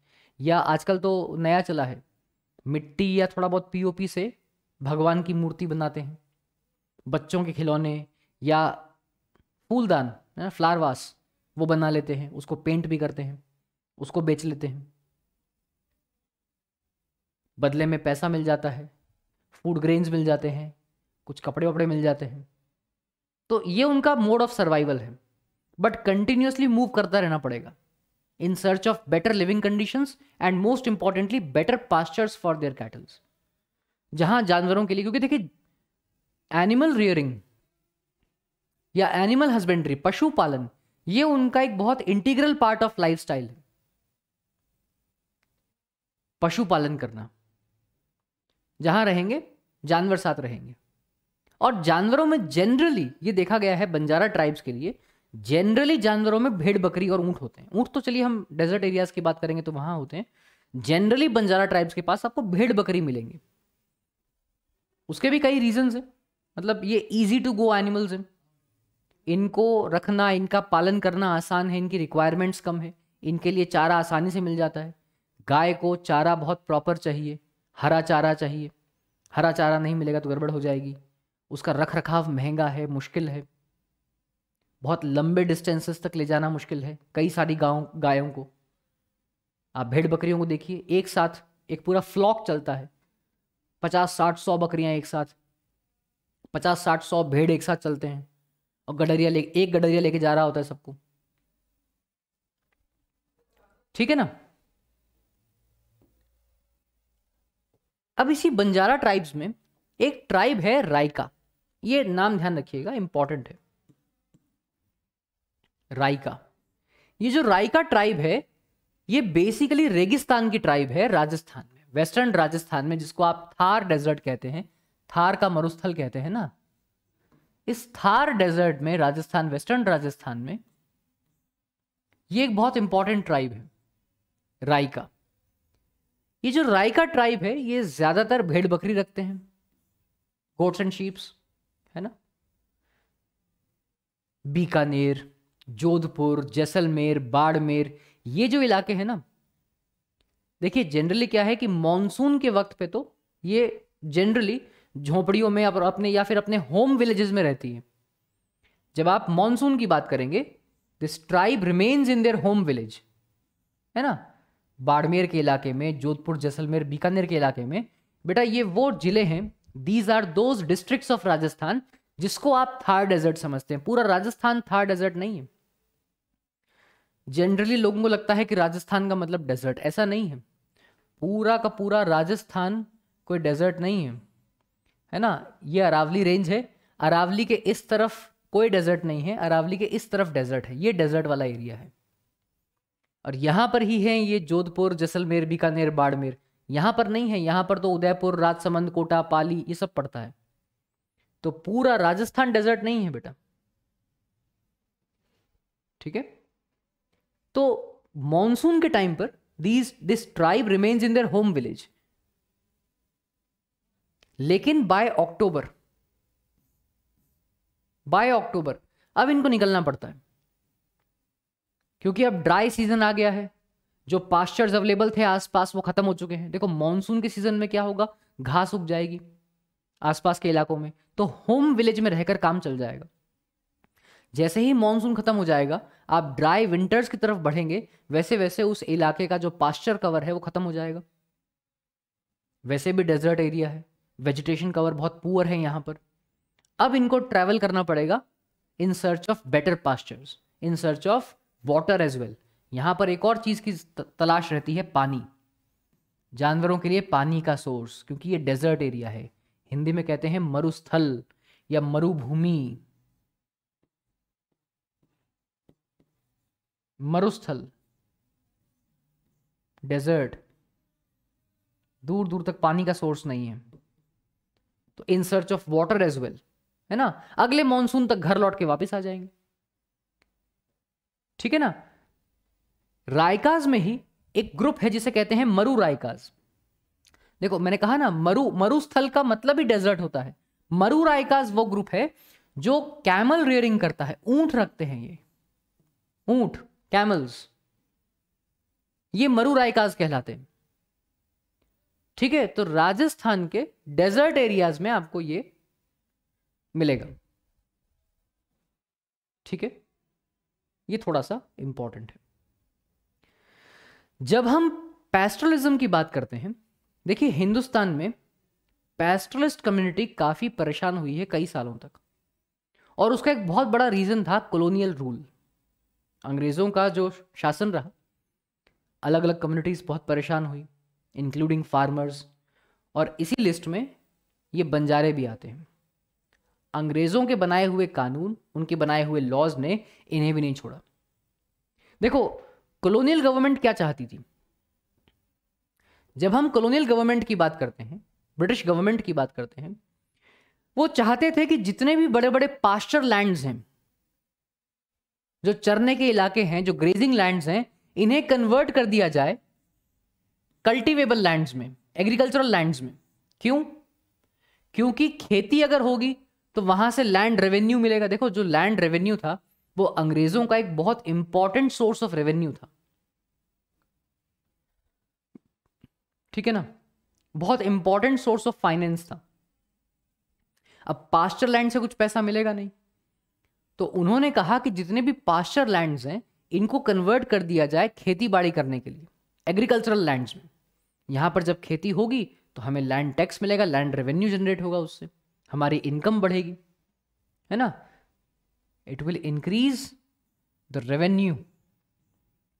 A: या आजकल तो नया चला है मिट्टी या थोड़ा बहुत पीओपी से भगवान की मूर्ति बनाते हैं बच्चों के खिलौने या फूलदान है ना फ्लावर वास वो बना लेते हैं उसको पेंट भी करते हैं उसको बेच लेते हैं बदले में पैसा मिल जाता है फूड ग्रेन्स मिल जाते हैं कुछ कपड़े वपड़े मिल जाते हैं तो ये उनका मोड ऑफ सर्वाइवल है बट कंटिन्यूसली मूव करता रहना पड़ेगा in search of better living conditions and most importantly better pastures for their cattle जहां जानवरों के लिए क्योंकि देखिए एनिमल रियरिंग या एनिमल हस्बेंड्री पशुपालन ये उनका एक बहुत integral part of life style है पशुपालन करना जहां रहेंगे जानवर साथ रहेंगे और जानवरों में जनरली ये देखा गया है बंजारा ट्राइब्स के लिए जनरली जानवरों में भेड़ बकरी और ऊंट होते हैं ऊँट तो चलिए हम डेजर्ट एरियाज की बात करेंगे तो वहां होते हैं जनरली बंजारा ट्राइब्स के पास आपको भेड़ बकरी मिलेंगे उसके भी कई रीजन है मतलब ये इजी टू गो एनिमल्स हैं इनको रखना इनका पालन करना आसान है इनकी रिक्वायरमेंट्स कम है इनके लिए चारा आसानी से मिल जाता है गाय को चारा बहुत प्रॉपर चाहिए हरा चारा चाहिए हरा चारा नहीं मिलेगा तो गड़बड़ हो जाएगी उसका रख रखाव महंगा है मुश्किल है बहुत लंबे डिस्टेंसेस तक ले जाना मुश्किल है कई सारी गाँव गायों को आप भेड़ बकरियों को देखिए एक साथ एक पूरा फ्लॉक चलता है पचास साठ सौ बकरियां एक साथ पचास साठ सौ भेड़ एक साथ चलते हैं और गडरिया ले एक गडरिया लेके जा रहा होता है सबको ठीक है ना अब इसी बंजारा ट्राइब्स में एक ट्राइब है रायका ये नाम ध्यान रखिएगा इंपॉर्टेंट है रायका ये जो राइका ट्राइब है ये बेसिकली रेगिस्तान की ट्राइब है राजस्थान में वेस्टर्न राजस्थान में जिसको आप थार डेजर्ट कहते हैं थार का मरुस्थल कहते हैं ना इस थार डेजर्ट में राजस्थान वेस्टर्न राजस्थान में ये एक बहुत इंपॉर्टेंट ट्राइब है राइका ये जो राइका ट्राइब है ये ज़्यादातर भेड़ बकरी रखते हैं गोट्स एंड शीप्स है ना बीकानेर जोधपुर जैसलमेर बाड़मेर ये जो इलाके हैं ना देखिए जनरली क्या है कि मानसून के वक्त पे तो ये जनरली झोपड़ियों में अपने या फिर अपने होम विलेजेस में रहती है जब आप मानसून की बात करेंगे this tribe remains in their home village है ना बाड़मेर के इलाके में जोधपुर जैसलमेर बीकानेर के इलाके में बेटा ये वो जिले हैं these are those district of Rajasthan जिसको आप थार डेजर्ट समझते हैं पूरा राजस्थान थार डेजर्ट नहीं है जनरली लोगों को लगता है कि राजस्थान का मतलब डेजर्ट ऐसा नहीं है पूरा का पूरा राजस्थान कोई डेजर्ट नहीं है है ना ये अरावली रेंज है अरावली के इस तरफ कोई डेजर्ट नहीं है अरावली के इस तरफ डेजर्ट है ये डेजर्ट वाला एरिया है और यहां पर ही है ये जोधपुर जैसलमेर बीकानेर बाड़मेर यहां पर नहीं है यहां पर तो उदयपुर राजसमंद कोटा पाली ये सब पड़ता है तो पूरा राजस्थान डेजर्ट नहीं है बेटा ठीक है तो मॉनसून के टाइम पर these this tribe remains in their home village लेकिन बाय अक्टूबर बाय अक्टूबर अब इनको निकलना पड़ता है क्योंकि अब ड्राई सीजन आ गया है जो पास्चर्स अवेलेबल थे आसपास वो खत्म हो चुके हैं देखो मानसून के सीजन में क्या होगा घास उग जाएगी आसपास के इलाकों में तो होम विलेज में रहकर काम चल जाएगा जैसे ही मानसून खत्म हो जाएगा आप ड्राई विंटर्स की तरफ बढ़ेंगे वैसे वैसे उस इलाके का जो पास्चर कवर है वो खत्म हो जाएगा वैसे भी डेजर्ट एरिया है वेजिटेशन कवर बहुत पुअर है यहाँ पर अब इनको ट्रैवल करना पड़ेगा in search of better pastures in search of water as well यहाँ पर एक और चीज़ की तलाश रहती है पानी जानवरों के लिए पानी का सोर्स क्योंकि ये डेजर्ट एरिया है हिंदी में कहते हैं मरुस्थल या मरुभूमि मरुस्थल डेजर्ट दूर दूर तक पानी का सोर्स नहीं है तो in search of water as well है ना अगले मानसून तक घर लौट के वापस आ जाएंगे ठीक है ना रायकाज में ही एक ग्रुप है जिसे कहते हैं मरु रायकाज देखो मैंने कहा ना मरु मरुस्थल का मतलब ही डेजर्ट होता है मरु रायकाज वो ग्रुप है जो कैमल रेयरिंग करता है ऊंट रखते हैं ये ऊंट कैमल्स ये मरु रायकाज कहलाते हैं ठीक है तो राजस्थान के डेजर्ट एरियाज में आपको ये मिलेगा ठीक है ये थोड़ा सा इंपॉर्टेंट है जब हम पेस्ट्रलिज्म की बात करते हैं देखिए हिंदुस्तान में पेस्ट्रलिस्ट कम्युनिटी काफ़ी परेशान हुई है कई सालों तक और उसका एक बहुत बड़ा रीज़न था कॉलोनियल रूल अंग्रेज़ों का जो शासन रहा अलग अलग कम्युनिटीज़ बहुत परेशान हुई इंक्लूडिंग फार्मर्स और इसी लिस्ट में ये बंजारे भी आते हैं अंग्रेज़ों के बनाए हुए कानून उनके बनाए हुए लॉज ने इन्हें भी नहीं छोड़ा देखो कॉलोनियल गवर्नमेंट क्या चाहती थी जब हम कॉलोनियल गवर्नमेंट की बात करते हैं ब्रिटिश गवर्नमेंट की बात करते हैं वो चाहते थे कि जितने भी बड़े बड़े पास्टर लैंड्स हैं जो चरने के इलाके हैं जो ग्रेजिंग लैंड्स हैं इन्हें कन्वर्ट कर दिया जाए कल्टिवेबल लैंड्स में एग्रीकल्चरल लैंड्स में क्यों क्योंकि खेती अगर होगी तो वहां से लैंड रेवेन्यू मिलेगा देखो जो लैंड रेवेन्यू था वो अंग्रेजों का एक बहुत इंपॉर्टेंट सोर्स ऑफ रेवेन्यू था ठीक है ना बहुत इंपॉर्टेंट सोर्स ऑफ फाइनेंस था अब पास्टर लैंड से कुछ पैसा मिलेगा नहीं तो उन्होंने कहा कि जितने भी पास्चर लैंड्स हैं इनको कन्वर्ट कर दिया जाए खेती बाड़ी करने के लिए एग्रीकल्चरल लैंड्स में यहाँ पर जब खेती होगी तो हमें लैंड टैक्स मिलेगा लैंड रेवेन्यू जनरेट होगा उससे हमारी इनकम बढ़ेगी है ना it will increase the revenue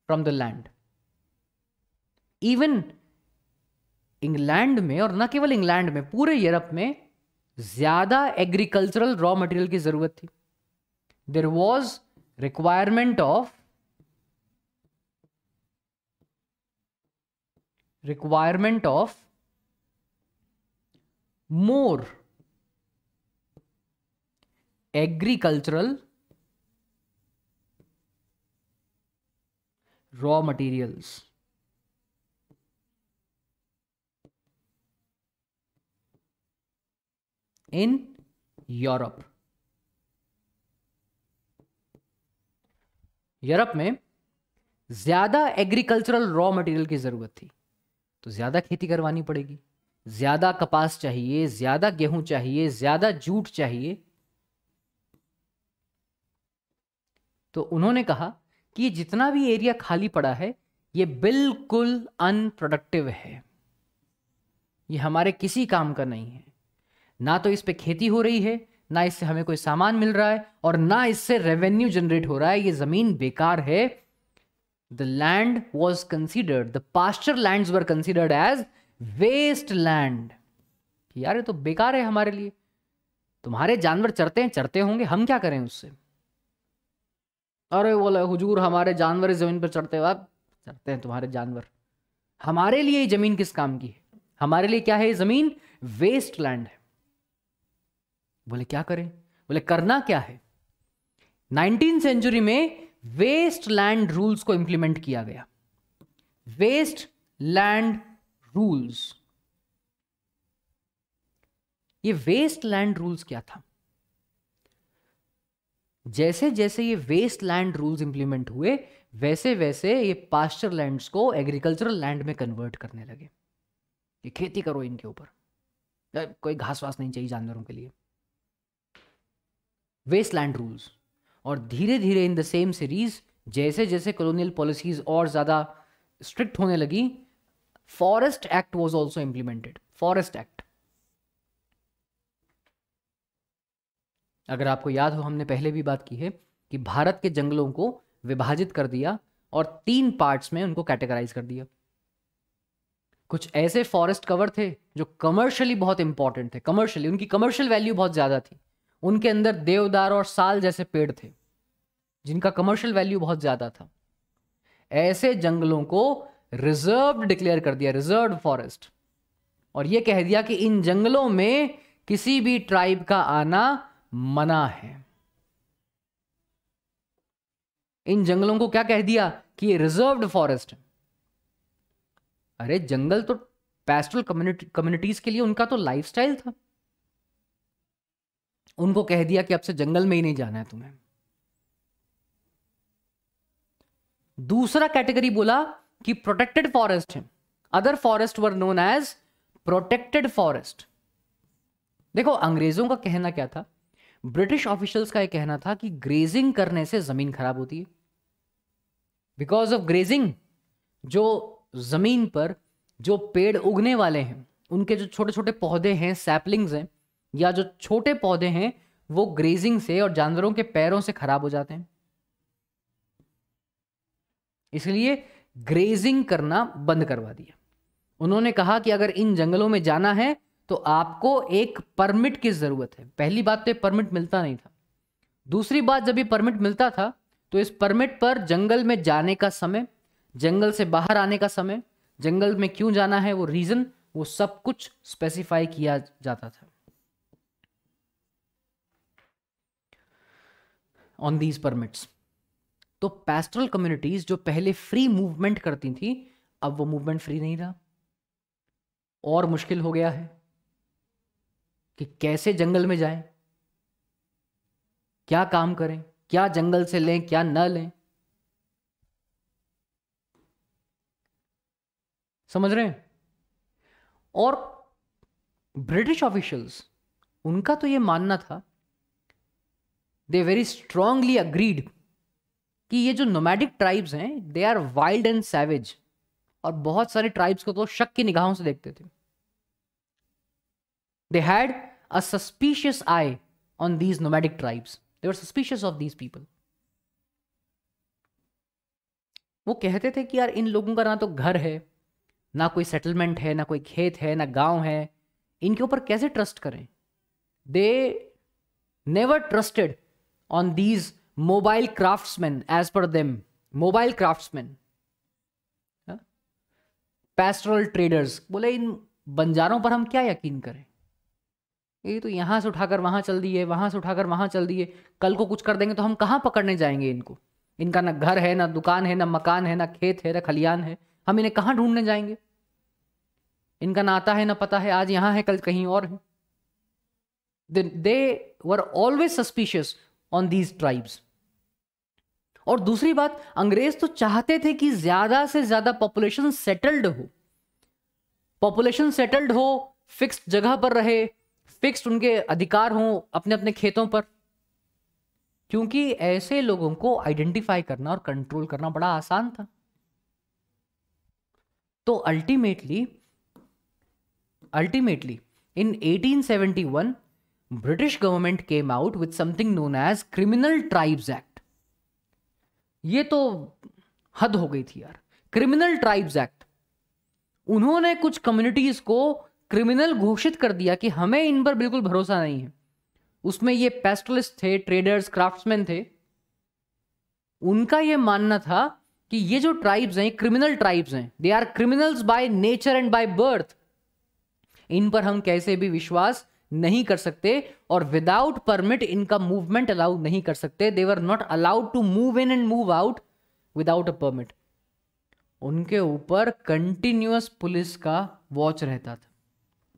A: from the land even England में और न केवल इंग्लैंड में पूरे यूरोप में ज़्यादा एग्रीकल्चरल रॉ मटेरियल की ज़रूरत थी there was requirement of requirement of more agricultural raw materials in Europe. Europe में ज़्यादा एग्रीकल्चरल रॉ मटेरियल की ज़रूरत थी तो ज़्यादा खेती करवानी पड़ेगी ज़्यादा कपास चाहिए ज़्यादा गेहूं चाहिए ज़्यादा जूट चाहिए तो उन्होंने कहा कि जितना भी एरिया खाली पड़ा है ये बिल्कुल अनप्रोडक्टिव है ये हमारे किसी काम का नहीं है ना तो इस पे खेती हो रही है ना इससे हमें कोई सामान मिल रहा है और ना इससे रेवेन्यू जनरेट हो रहा है ये ज़मीन बेकार है the land was considered the pasture land were considered as waste land यार ये तो बेकार है हमारे लिए तुम्हारे जानवर चरते हैं चरते होंगे हम क्या करें उससे अरे बोला हुजूर हमारे जानवर इस जमीन पर चढ़ते हो आप चढ़ते हैं तुम्हारे जानवर हमारे लिए ये जमीन किस काम की है हमारे लिए क्या है ये जमीन वेस्ट लैंड है बोले क्या करें बोले करना क्या है नाइनटीन सेंचुरी में वेस्ट लैंड रूल्स को इंप्लीमेंट किया गया वेस्ट लैंड रूल्स ये वेस्ट लैंड रूल्स क्या था जैसे जैसे ये वेस्ट लैंड रूल्स इंप्लीमेंट हुए वैसे वैसे ये पास्चर लैंड्स को एग्रीकल्चरल लैंड में कन्वर्ट करने लगे ये खेती करो इनके ऊपर कोई घास वास नहीं चाहिए जानवरों के लिए वेस्टलैंड रूल्स और धीरे धीरे इन द सेम सीरीज जैसे जैसे कॉलोनियल पॉलिसीज और ज़्यादा स्ट्रिक्ट होने लगी forest act was also implemented forest act अगर आपको याद हो हमने पहले भी बात की है कि भारत के जंगलों को विभाजित कर दिया और तीन पार्ट्स में उनको कैटेगराइज कर दिया कुछ ऐसे फॉरेस्ट कवर थे जो कमर्शियली बहुत इंपॉर्टेंट थे कमर्शियली उनकी कमर्शियल वैल्यू बहुत ज़्यादा थी उनके अंदर देवदार और साल जैसे पेड़ थे जिनका कमर्शियल वैल्यू बहुत ज़्यादा था ऐसे जंगलों को रिजर्व डिक्लेयर कर दिया रिजर्व फॉरेस्ट और यह कह दिया कि इन जंगलों में किसी भी ट्राइब का आना मना है इन जंगलों को क्या कह दिया कि ये रिजर्व फॉरेस्ट अरे जंगल तो पेस्टल कम्युनिटी कम्युनिटीज के लिए उनका तो लाइफस्टाइल था उनको कह दिया कि अब से जंगल में ही नहीं जाना है तुम्हें दूसरा कैटेगरी बोला कि प्रोटेक्टेड फॉरेस्ट है other forest were known as protected forest देखो अंग्रेजों का कहना क्या था ब्रिटिश ऑफिशियल्स का यह कहना था कि ग्रेजिंग करने से जमीन खराब होती है बिकॉज ऑफ ग्रेजिंग जो जमीन पर जो पेड़ उगने वाले हैं उनके जो छोटे छोटे पौधे हैं सैपलिंग्स हैं या जो छोटे पौधे हैं वो ग्रेजिंग से और जानवरों के पैरों से खराब हो जाते हैं इसलिए ग्रेजिंग करना बंद करवा दिया उन्होंने कहा कि अगर इन जंगलों में जाना है तो आपको एक परमिट की ज़रूरत है पहली बात तो ये परमिट मिलता नहीं था दूसरी बात जब ये परमिट मिलता था तो इस परमिट पर जंगल में जाने का समय जंगल से बाहर आने का समय जंगल में क्यों जाना है वो रीज़न वो सब कुछ स्पेसिफाई किया जाता था ऑन दीज परमिट्स तो पेस्ट्रल कम्युनिटीज जो पहले फ्री मूवमेंट करती थी अब वो मूवमेंट फ्री नहीं रहा और मुश्किल हो गया है कि कैसे जंगल में जाएं क्या काम करें क्या जंगल से लें क्या न लें समझ रहे हैं और ब्रिटिश ऑफिशियल्स उनका तो ये मानना था दे वेरी स्ट्रांगली अग्रीड कि ये जो नोमैडिक ट्राइब्स हैं they are wild and savage और बहुत सारे ट्राइब्स को तो शक की निगाहों से देखते थे they had a suspicious eye on these nomadic tribes they are suspicious of these people वो कहते थे कि यार इन लोगों का ना तो घर है ना कोई सेटलमेंट है ना कोई खेत है ना गांव है इनके ऊपर कैसे ट्रस्ट करें they never trusted on these mobile craftsmen as per them. Mobile craftsmen. Huh? Traders बोले इन बंजारों पर हम क्या यकीन करें ये तो यहां से उठाकर वहां चल दिए वहां से उठाकर वहां चल दिए कल को कुछ कर देंगे तो हम कहाँ पकड़ने जाएंगे इनको इनका ना घर है ना दुकान है ना मकान है ना खेत है ना खलियान है हम इन्हें कहाँ ढूंढने जाएंगे इनका ना आता है ना पता है आज यहां है कल कहीं और है they were always suspicious on these tribes और दूसरी बात अंग्रेज तो चाहते थे कि ज्यादा से ज्यादा पॉपुलेशन सेटल्ड हो पॉपुलेशन सेटल्ड हो फिक्स्ड जगह पर रहे फिक्स्ड उनके अधिकार हो अपने अपने खेतों पर क्योंकि ऐसे लोगों को आइडेंटिफाई करना और कंट्रोल करना बड़ा आसान था तो ultimately ultimately in 1871 British government came out with something known as criminal tribes act ये तो हद हो गई थी यार क्रिमिनल ट्राइब्स एक्ट उन्होंने कुछ कम्युनिटीज को क्रिमिनल घोषित कर दिया कि हमें इन पर बिल्कुल भरोसा नहीं है उसमें ये पेस्टलिस्ट थे ट्रेडर्स क्राफ्ट्समैन थे उनका ये मानना था कि ये जो ट्राइब्स हैं क्रिमिनल ट्राइब्स हैं they are criminals by nature and by birth इन पर हम कैसे भी विश्वास नहीं कर सकते और विदाउट परमिट इनका मूवमेंट अलाउ नहीं कर सकते they were not allowed to move in and move out without a permit उनके ऊपर कंटिन्यूस पुलिस का वॉच रहता था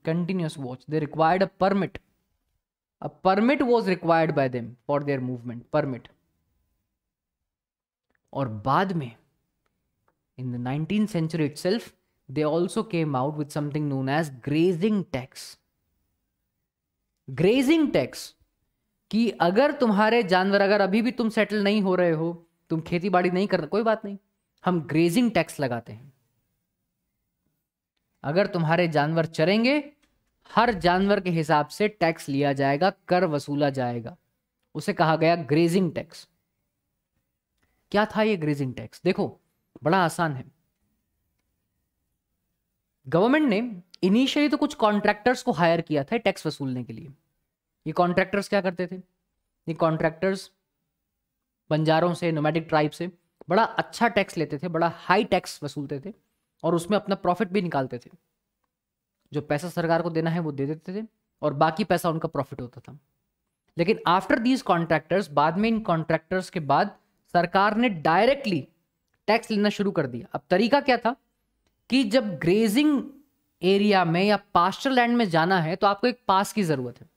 A: continuous watch they required a permit a permit was required by them for their movement permit और बाद में इन the nineteen century itself they also came out with something known as grazing tax grazing tax कि अगर तुम्हारे जानवर अगर अभी भी तुम सेटल नहीं हो रहे हो तुम खेती बाड़ी नहीं कर रहे कोई बात नहीं हम ग्रेजिंग टैक्स लगाते हैं अगर तुम्हारे जानवर चरेंगे हर जानवर के हिसाब से टैक्स लिया जाएगा कर वसूला जाएगा उसे कहा गया ग्रेजिंग टैक्स क्या था ये ग्रेजिंग टैक्स देखो बड़ा आसान है गवर्नमेंट ने इनिशियली तो कुछ कॉन्ट्रैक्टर्स को हायर किया था टैक्स वसूलने के लिए ये कॉन्ट्रैक्टर्स क्या करते थे ये कॉन्ट्रैक्टर्स बंजारों से नोमैटिक ट्राइब से बड़ा अच्छा टैक्स लेते थे बड़ा हाई टैक्स वसूलते थे और उसमें अपना प्रॉफिट भी निकालते थे जो पैसा सरकार को देना है वो दे देते थे और बाकी पैसा उनका प्रॉफिट होता था लेकिन आफ्टर दीज कॉन्ट्रैक्टर्स बाद में इन कॉन्ट्रैक्टर्स के बाद सरकार ने डायरेक्टली टैक्स लेना शुरू कर दिया अब तरीका क्या था कि जब ग्रेजिंग एरिया में या पास्टर लैंड में जाना है तो आपको एक पास की ज़रूरत है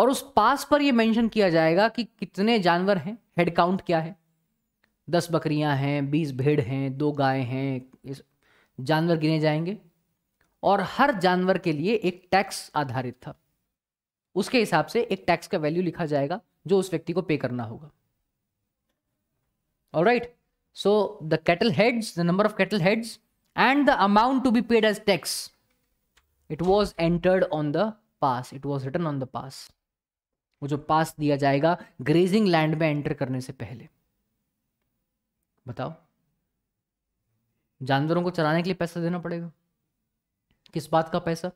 A: और उस पास पर यह मेंशन किया जाएगा कि कितने जानवर हैं हेड काउंट क्या है दस बकरियां हैं बीस भेड़ हैं दो गाय हैं जानवर गिने जाएंगे और हर जानवर के लिए एक टैक्स आधारित था उसके हिसाब से एक टैक्स का वैल्यू लिखा जाएगा जो उस व्यक्ति को पे करना होगा और right so the cattle heads the number of cattle heads and the amount to be paid as tax. It was entered on the pass. It was written on the pass. वो जो पास दिया जाएगा ग्रेजिंग लैंड में enter करने से पहले बताओ जानवरों को चराने के लिए पैसा देना पड़ेगा किस बात का पैसा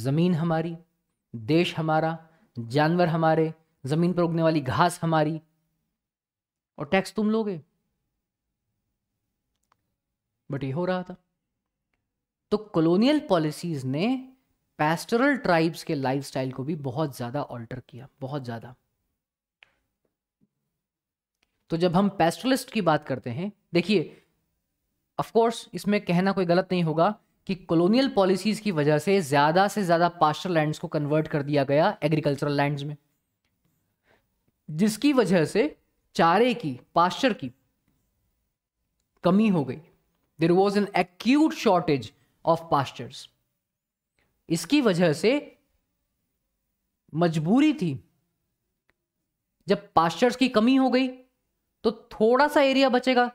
A: ज़मीन हमारी देश हमारा जानवर हमारे ज़मीन पर उगने वाली घास हमारी और टैक्स तुम लोगे बट ये हो रहा था तो कॉलोनियल पॉलिसीज ने पेस्टरल ट्राइब्स के लाइफस्टाइल को भी बहुत ज़्यादा ऑल्टर किया बहुत ज़्यादा तो जब हम पेस्टरलिस्ट की बात करते हैं देखिए ऑफकोर्स इसमें कहना कोई गलत नहीं होगा कि कॉलोनियल पॉलिसीज़ की वजह से ज़्यादा से ज़्यादा पास्टर लैंड्स को कन्वर्ट कर दिया गया एग्रीकल्चरल लैंड्स में जिसकी वजह से चारे की पास्टर की कमी हो गई there was an acute shortage of pastures इसकी वजह से मजबूरी थी जब पास्चर्स की कमी हो गई तो थोड़ा सा एरिया बचेगा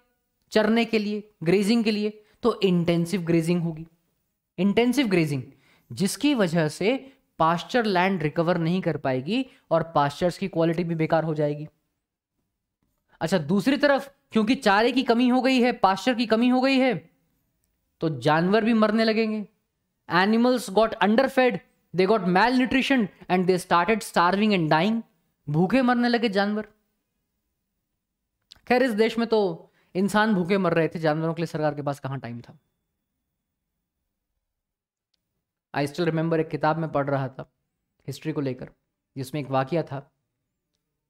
A: चरने के लिए ग्रेजिंग के लिए तो इंटेंसिव ग्रेजिंग होगी इंटेंसिव ग्रेजिंग जिसकी वजह से पास्चर लैंड रिकवर नहीं कर पाएगी और पास्चर्स की क्वालिटी भी बेकार हो जाएगी अच्छा दूसरी तरफ क्योंकि चारे की कमी हो गई है पास्चर की कमी हो गई है तो जानवर भी मरने लगेंगे animals got underfed they got malnutrition and they started starving and dying भूखे मरने लगे जानवर खैर इस देश में तो इंसान भूखे मर रहे थे जानवरों के लिए सरकार के पास कहाँ टाइम था आई स्टिल रिमेंबर एक किताब में पढ़ रहा था हिस्ट्री को लेकर जिसमें एक वाक्य था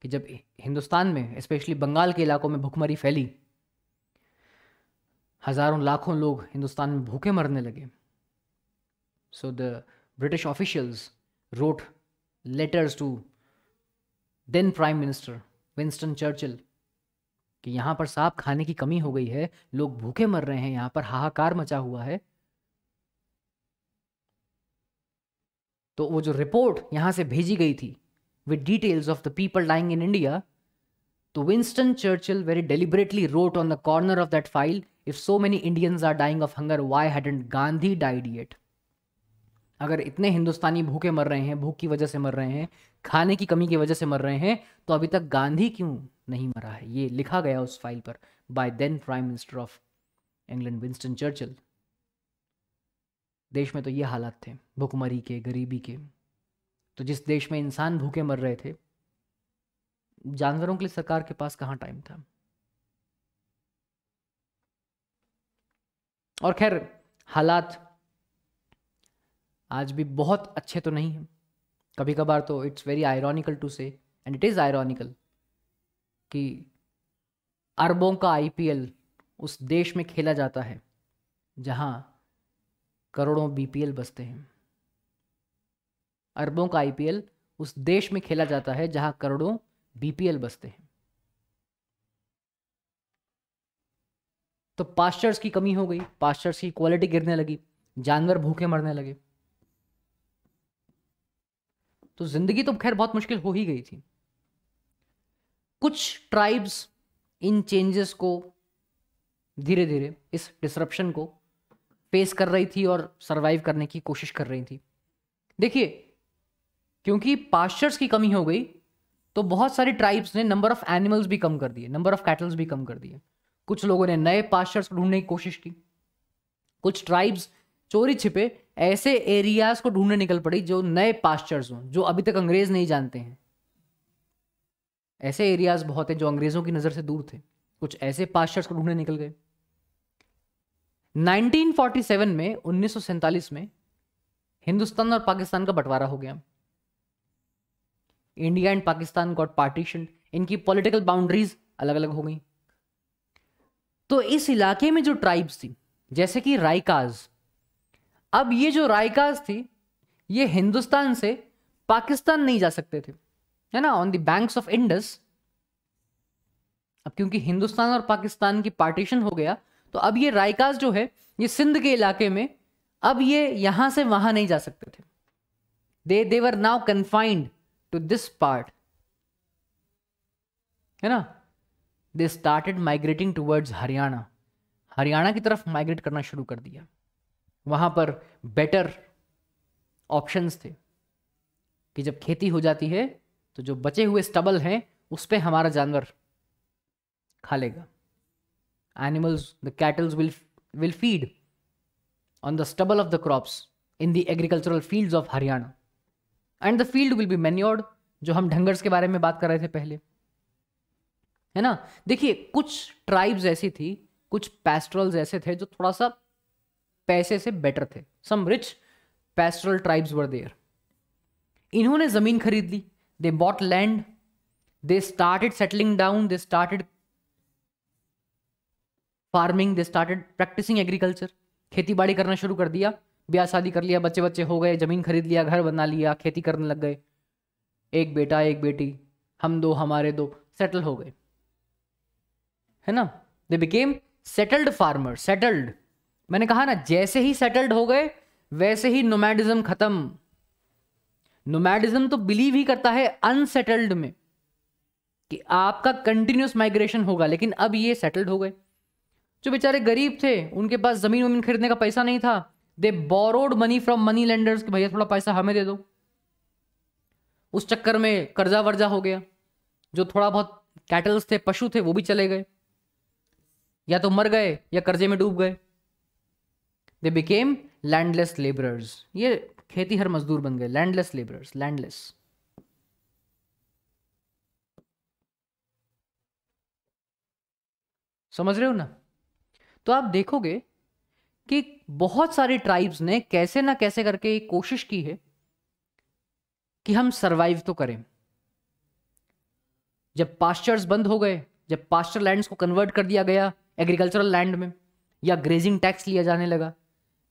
A: कि जब हिंदुस्तान में स्पेशली बंगाल के इलाकों में भुखमरी फैली हज़ारों लाखों लोग हिंदुस्तान में भूखे मरने लगे so the British officials wrote letters to then prime minister Winston Churchill कि यहाँ पर साफ खाने की कमी हो गई है लोग भूखे मर रहे हैं यहाँ पर हाहाकार मचा हुआ है तो वो जो रिपोर्ट यहाँ से भेजी गई थी with details of the people dying in India, so Winston Churchill very deliberately wrote on the corner of that file, if so many Indians are dying of hunger, why hadn't Gandhi died yet? अगर इतने हिंदुस्तानी भूखे मर रहे हैं भूख की वजह से मर रहे हैं खाने की कमी की वजह से मर रहे हैं तो अभी तक गांधी क्यों नहीं मरा है ये लिखा गया उस फाइल पर by then prime minister of England Winston Churchill देश में तो ये हालात थे भुखमरी के गरीबी के तो जिस देश में इंसान भूखे मर रहे थे जानवरों के लिए सरकार के पास कहाँ टाइम था और खैर हालात आज भी बहुत अच्छे तो नहीं हैं कभी कभार तो it's very ironical to say and it is ironical कि अरबों का आईपीएल उस देश में खेला जाता है जहां करोड़ों बीपीएल बसते हैं अरबों का आईपीएल उस देश में खेला जाता है जहां करोड़ों बीपीएल बसते हैं तो पास्चर्स की कमी हो गई पास्चर्स की क्वालिटी गिरने लगी जानवर भूखे मरने लगे तो जिंदगी तो खैर बहुत मुश्किल हो ही गई थी कुछ ट्राइब्स इन चेंजेस को धीरे धीरे इस डिसरप्शन को फेस कर रही थी और सरवाइव करने की कोशिश कर रही थी देखिए क्योंकि पास्चर्स की कमी हो गई तो बहुत सारी ट्राइब्स ने नंबर ऑफ एनिमल्स भी कम कर दिए नंबर ऑफ कैटल्स भी कम कर दिए कुछ लोगों ने नए पास्चर्स ढूंढने की कोशिश की कुछ ट्राइब्स चोरी छिपे ऐसे एरियाज को ढूंढने निकल पड़ी जो नए पास्चर्स हों जो अभी तक अंग्रेज नहीं जानते हैं ऐसे एरियाज बहुत हैं जो अंग्रेजों की नज़र से दूर थे कुछ ऐसे पास्चर्स को ढूंढने निकल गए 1947 में उन्नीस में हिंदुस्तान और पाकिस्तान का बंटवारा हो गया India and Pakistan got partition इनकी पॉलिटिकल बाउंड्रीज अलग अलग हो गई तो इस इलाके में जो ट्राइब्स थी जैसे कि रायकाज अब ये जो रायकाज थी ये हिंदुस्तान से पाकिस्तान नहीं जा सकते थे है ना on the banks of Indus अब क्योंकि हिंदुस्तान और पाकिस्तान की पार्टीशन हो गया तो अब ये रायकाज जो है ये सिंध के इलाके में अब ये यहां से वहां नहीं जा सकते थे they they were now confined to this part है ना they started migrating towards Haryana Haryana की तरफ माइग्रेट करना शुरू कर दिया वहां पर बेटर ऑप्शंस थे कि जब खेती हो जाती है तो जो बचे हुए स्टबल हैं उस पर हमारा जानवर खा लेगा animals the cattles will will feed on the stubble of the crops in the agricultural fields of Haryana and the field will be manured जो हम ढंगर्स के बारे में बात कर रहे थे पहले है ना देखिए कुछ ट्राइब्स ऐसी थी कुछ पेस्ट्रल्स ऐसे थे जो थोड़ा सा पैसे से बेटर थे some rich pastoral tribes were there इन्होंने ज़मीन खरीद ली they bought land they started settling down they started farming they started practising agriculture खेती बाड़ी करना शुरू कर दिया ब्याह शादी कर लिया बच्चे बच्चे हो गए ज़मीन खरीद लिया घर बना लिया खेती करने लग गए एक बेटा एक बेटी हम दो हमारे दो सेटल हो गए है ना they became settled farmer settled मैंने कहा ना जैसे ही सेटल्ड हो गए वैसे ही नोमैडिज्म खत्म नोमैडिज्म तो बिलीव ही करता है अनसेटल्ड में कि आपका कंटिन्यूस माइग्रेशन होगा लेकिन अब ये सेटल्ड हो गए जो बेचारे गरीब थे उनके पास ज़मीन वमीन खरीदने का पैसा नहीं था they borrowed money from money lenders कि भैया थोड़ा पैसा हमें दे दो उस चक्कर में कर्जा वर्जा हो गया जो थोड़ा बहुत कैटल्स थे पशु थे वो भी चले गए या तो मर गए या कर्जे में डूब गए दे बिकेम लैंडलेस लेबरर्स ये खेती हर मजदूर बन गए लैंडलेस लेबरर्स लैंडलेस समझ रहे हो ना तो आप देखोगे कि बहुत सारी ट्राइब्स ने कैसे ना कैसे करके कोशिश की है कि हम सरवाइव तो करें जब पास्चर्स बंद हो गए जब पास्चर लैंड्स को कन्वर्ट कर दिया गया एग्रीकल्चरल लैंड में या ग्रेजिंग टैक्स लिया जाने लगा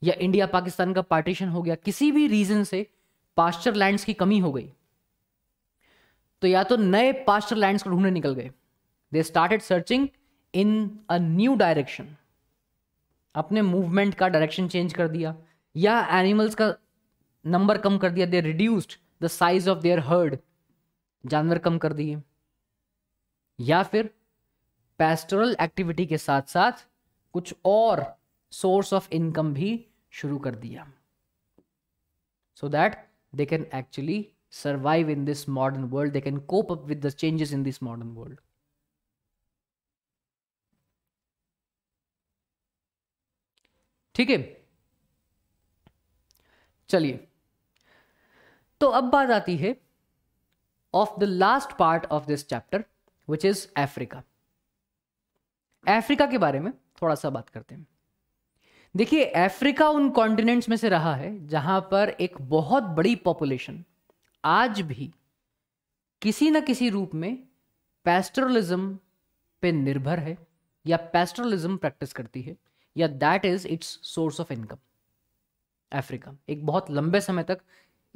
A: या इंडिया पाकिस्तान का पार्टीशन हो गया किसी भी रीजन से पास्चर लैंड्स की कमी हो गई तो या तो नए पास्चर लैंड्स को ढूंढने निकल गए they started searching in a new direction अपने मूवमेंट का डायरेक्शन चेंज कर दिया या एनिमल्स का नंबर कम कर दिया they reduced the size of their herd जानवर कम कर दिए या फिर पेस्टोरल एक्टिविटी के साथ साथ कुछ और सोर्स ऑफ इनकम भी शुरू कर दिया so that they can actually survive in this modern world they can cope up with the changes in this modern world ठीक है चलिए तो अब बात आती है of the last part of this chapter which is Africa Africa के बारे में थोड़ा सा बात करते हैं देखिए अफ्रीका उन कॉन्टिनेंट्स में से रहा है जहां पर एक बहुत बड़ी पॉपुलेशन आज भी किसी ना किसी रूप में पेस्ट्रलिज्म पे निर्भर है या पेस्ट्रलिज्म प्रैक्टिस करती है या that is its source of income Africa एक बहुत लंबे समय तक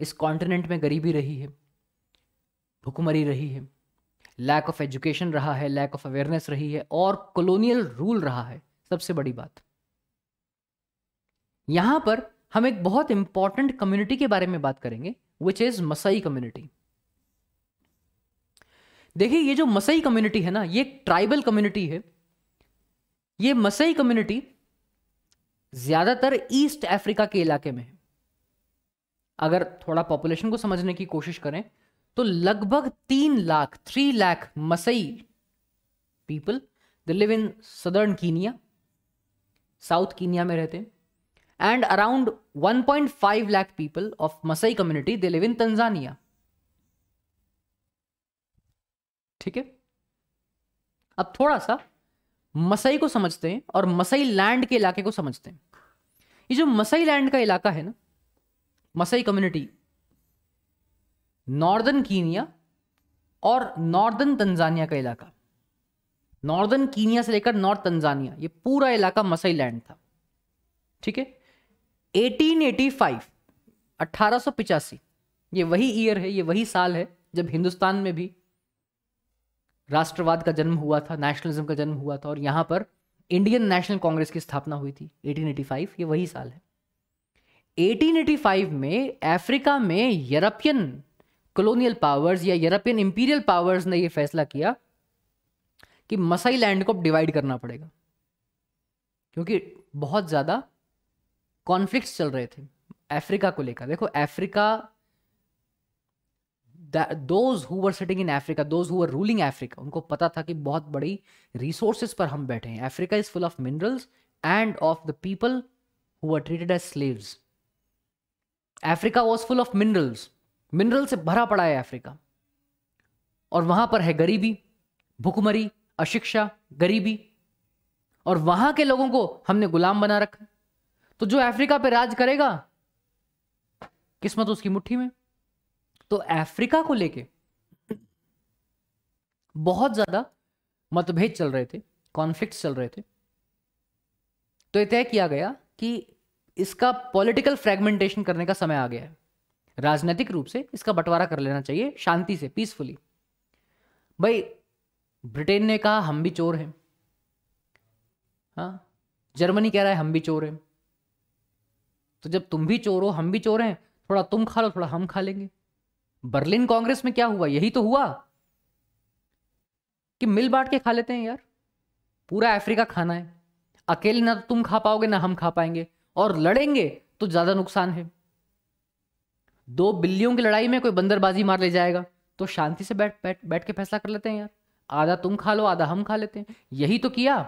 A: इस कॉन्टिनेंट में गरीबी रही है भुखमरी रही है लैक ऑफ एजुकेशन रहा है लैक ऑफ अवेयरनेस रही है और कॉलोनियल रूल रहा है सबसे बड़ी बात यहां पर हम एक बहुत इंपॉर्टेंट कम्युनिटी के बारे में बात करेंगे विच इज मसई कम्युनिटी देखिए ये जो मसई कम्युनिटी है ना ये ट्राइबल कम्युनिटी है ये मसई कम्युनिटी ज्यादातर ईस्ट अफ्रीका के इलाके में है अगर थोड़ा पॉपुलेशन को समझने की कोशिश करें तो लगभग तीन lakh three lakh Maasai people they live in southern Kenya south Kenya में रहते हैं and around 1.5 lakh people of Maasai community they live in Tanzania ठीक है अब थोड़ा सा मसई को समझते हैं और मसई लैंड के इलाके को समझते हैं ये जो मसई लैंड का इलाका है ना मसई कम्युनिटी नॉर्दर्न कीनिया और नॉर्दर्न तंजानिया का इलाका नॉर्दर्न कीनिया से लेकर नॉर्थ तंजानिया ये पूरा इलाका मसई लैंड था ठीक है 1885 1885 ये वही ईयर है ये वही साल है जब हिंदुस्तान में भी राष्ट्रवाद का जन्म हुआ था नेशनलिज्म का जन्म हुआ था और यहाँ पर इंडियन नेशनल कांग्रेस की स्थापना हुई थी 1885 ये वही साल है 1885 में अफ्रीका में यूरोपियन कॉलोनियल पावर्स या यूरोपियन इंपीरियल पावर्स ने ये फैसला किया कि मसाई लैंड को डिवाइड करना पड़ेगा क्योंकि बहुत ज़्यादा कॉन्फ्लिक्ट्स चल रहे थे अफ्रीका को लेकर देखो Africa those who were sitting in Africa those who were ruling Africa उनको पता था कि बहुत बड़ी रिसोर्सेज पर हम बैठे हैं Africa is full of minerals and of the people who are treated as slaves Africa was full of minerals mineral से भरा पड़ा है अफ्रीका और वहां पर है गरीबी भुखमरी अशिक्षा गरीबी और वहां के लोगों को हमने गुलाम बना रखा तो जो अफ्रीका पे राज करेगा किस्मत उसकी मुट्ठी में तो अफ्रीका को लेके बहुत ज्यादा मतभेद चल रहे थे कॉन्फ्लिक्ट चल रहे थे तो यह तय किया गया कि इसका पॉलिटिकल फ्रेगमेंटेशन करने का समय आ गया है राजनीतिक रूप से इसका बंटवारा कर लेना चाहिए शांति से पीसफुली भाई ब्रिटेन ने कहा हम भी चोर हैं हाँ जर्मनी कह रहा है हम भी चोर हैं तो जब तुम भी चोर हो हम भी चोर हैं थोड़ा तुम खा लो थोड़ा हम खा लेंगे बर्लिन कांग्रेस में क्या हुआ यही तो हुआ कि मिल बांट के खा लेते हैं यार पूरा अफ्रीका खाना है अकेले ना तो तुम खा पाओगे ना हम खा पाएंगे और लड़ेंगे तो ज्यादा नुकसान है दो बिल्लियों की लड़ाई में कोई बंदरबाजी मार ले जाएगा तो शांति से बैठ बैठ बैठ के फैसला कर लेते हैं यार आधा तुम खा लो आधा हम खा लेते हैं यही तो किया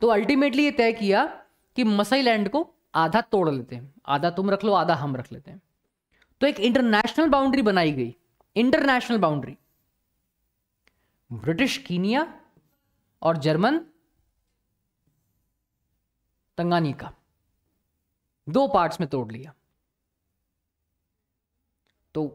A: तो अल्टीमेटली ये तय किया कि मसई लैंड को आधा तोड़ लेते हैं आधा तुम रख लो आधा हम रख लेते हैं तो एक इंटरनेशनल बाउंड्री बनाई गई इंटरनेशनल बाउंड्री ब्रिटिश कीनिया और जर्मन तंगानी का दो पार्ट्स में तोड़ लिया तो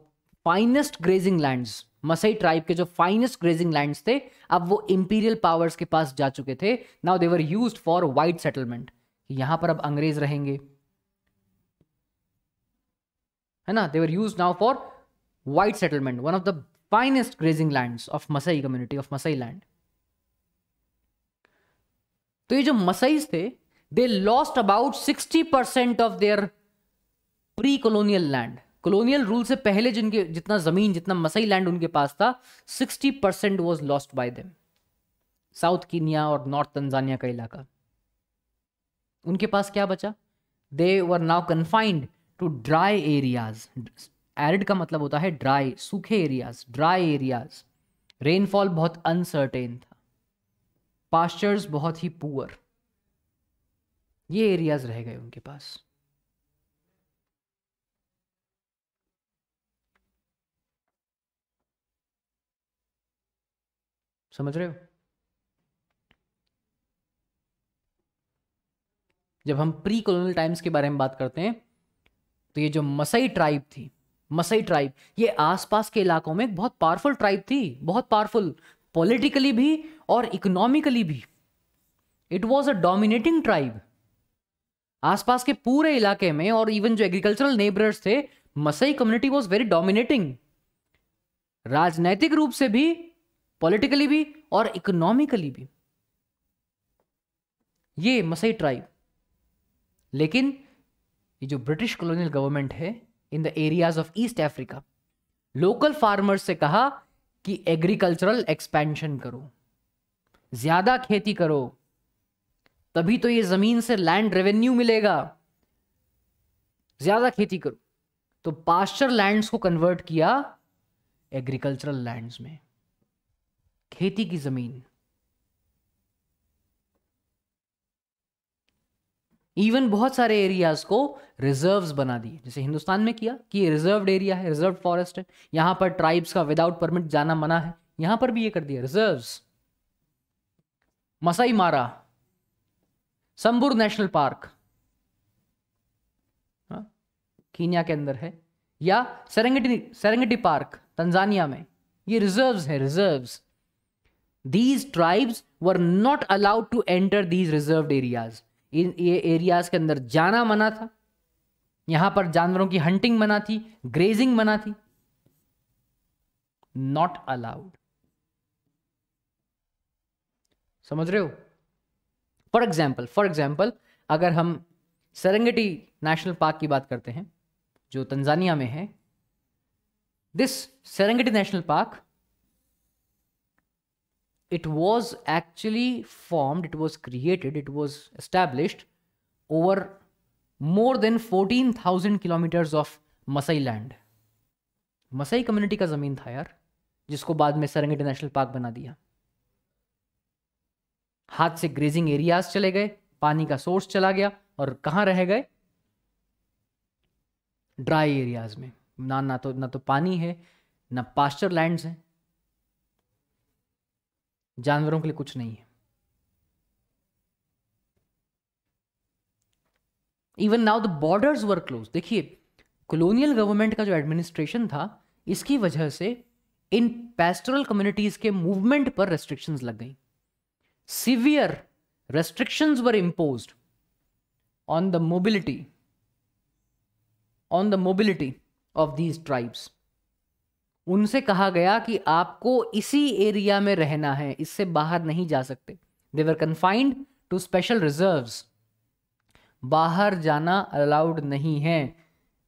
A: finest grazing lands Maasai tribe के जो फाइनेस्ट ग्रेजिंग लैंड्स थे अब वो इंपीरियल पावर्स के पास जा चुके थे now they were used for white settlement यहां पर अब अंग्रेज रहेंगे है ना they were use now for white settlement one of the finest grazing land of Maasai community of Maasai land तो ये जो मसईज थे they lost about sixty percent of their pre colonial land colonial rule से पहले जिनके जितना जमीन जितना मसई लैंड उनके पास था sixty percent was lost by them south Kenya और नॉर्थ तंजानिया का इलाका उनके पास क्या बचा they were now confined to dry areas arid का मतलब होता है ड्राई सूखे एरियाज ड्राई एरियाज रेनफॉल बहुत अनसर्टेन था पास्चर्स बहुत ही पुअर ये एरियाज रह गए उनके पास समझ रहे हो जब हम प्री कॉलोनियल टाइम्स के बारे में बात करते हैं तो ये जो मसई ट्राइब थी मसई ट्राइब ये आसपास के इलाकों में एक बहुत पावरफुल ट्राइब थी बहुत पावरफुल पॉलिटिकली भी और इकोनॉमिकली भी it was a dominating tribe आसपास के पूरे इलाके में और इवन जो एग्रीकल्चरल नेबरर्स थे मसई कम्युनिटी वॉज वेरी डोमिनेटिंग राजनैतिक रूप से भी पॉलिटिकली भी और इकोनॉमिकली भी ये मसई ट्राइब लेकिन ये जो ब्रिटिश कॉलोनियल गवर्नमेंट है in the areas of East Africa local farmers से कहा कि एग्रीकल्चरल एक्सपेंशन करो ज़्यादा खेती करो तभी तो ये ज़मीन से लैंड रेवेन्यू मिलेगा ज़्यादा खेती करो तो पास्चर लैंड्स को कन्वर्ट किया एग्रीकल्चरल लैंड्स में खेती की ज़मीन इवन बहुत सारे एरियाज़ को रिजर्व बना दिए जैसे हिंदुस्तान में किया कि रिजर्व एरिया है रिजर्व फॉरेस्ट है यहां पर ट्राइब्स का विदाउट परमिट जाना मना है यहां पर भी ये कर दिया reserve Maasai Mara Samburu National Park हाँ, कीनिया के अंदर है या सेरेंगटी सेरेंगटी पार्क तंजानिया में ये रिजर्व है reserve these tribes were not allowed to enter these reserve areas in ये एरियाज के अंदर जाना मना था यहां पर जानवरों की हंटिंग मना थी ग्रेजिंग मना थी नॉट अलाउड समझ रहे हो फॉर एग्जाम्पल फॉर एग्जाम्पल अगर हम सरंगटी नेशनल पार्क की बात करते हैं जो तंजानिया में है this Serengeti National Park it was actually formed, it was created, it was established over more than 14,000 kilometres of Maasai land Maasai community का ज़मीन था यार जिसको बाद में सरंगेटी नेशनल पार्क बना दिया हाथ से ग्रेजिंग एरियाज चले गए पानी का सोर्स चला गया और कहाँ रह गए ड्राई एरियाज में ना ना तो ना तो पानी है ना पास्चर लैंड्स हैं जानवरों के लिए कुछ नहीं है even now the borders were close देखिए कॉलोनियल गवर्नमेंट का जो एडमिनिस्ट्रेशन था इसकी वजह से इन पेस्टोरल कम्युनिटीज के मूवमेंट पर रेस्ट्रिक्शन लग गई severe restriction were impose on the mobility on the mobility of these tribes उनसे कहा गया कि आपको इसी एरिया में रहना है इससे बाहर नहीं जा सकते they were confined to special reserve बाहर जाना अलाउड नहीं है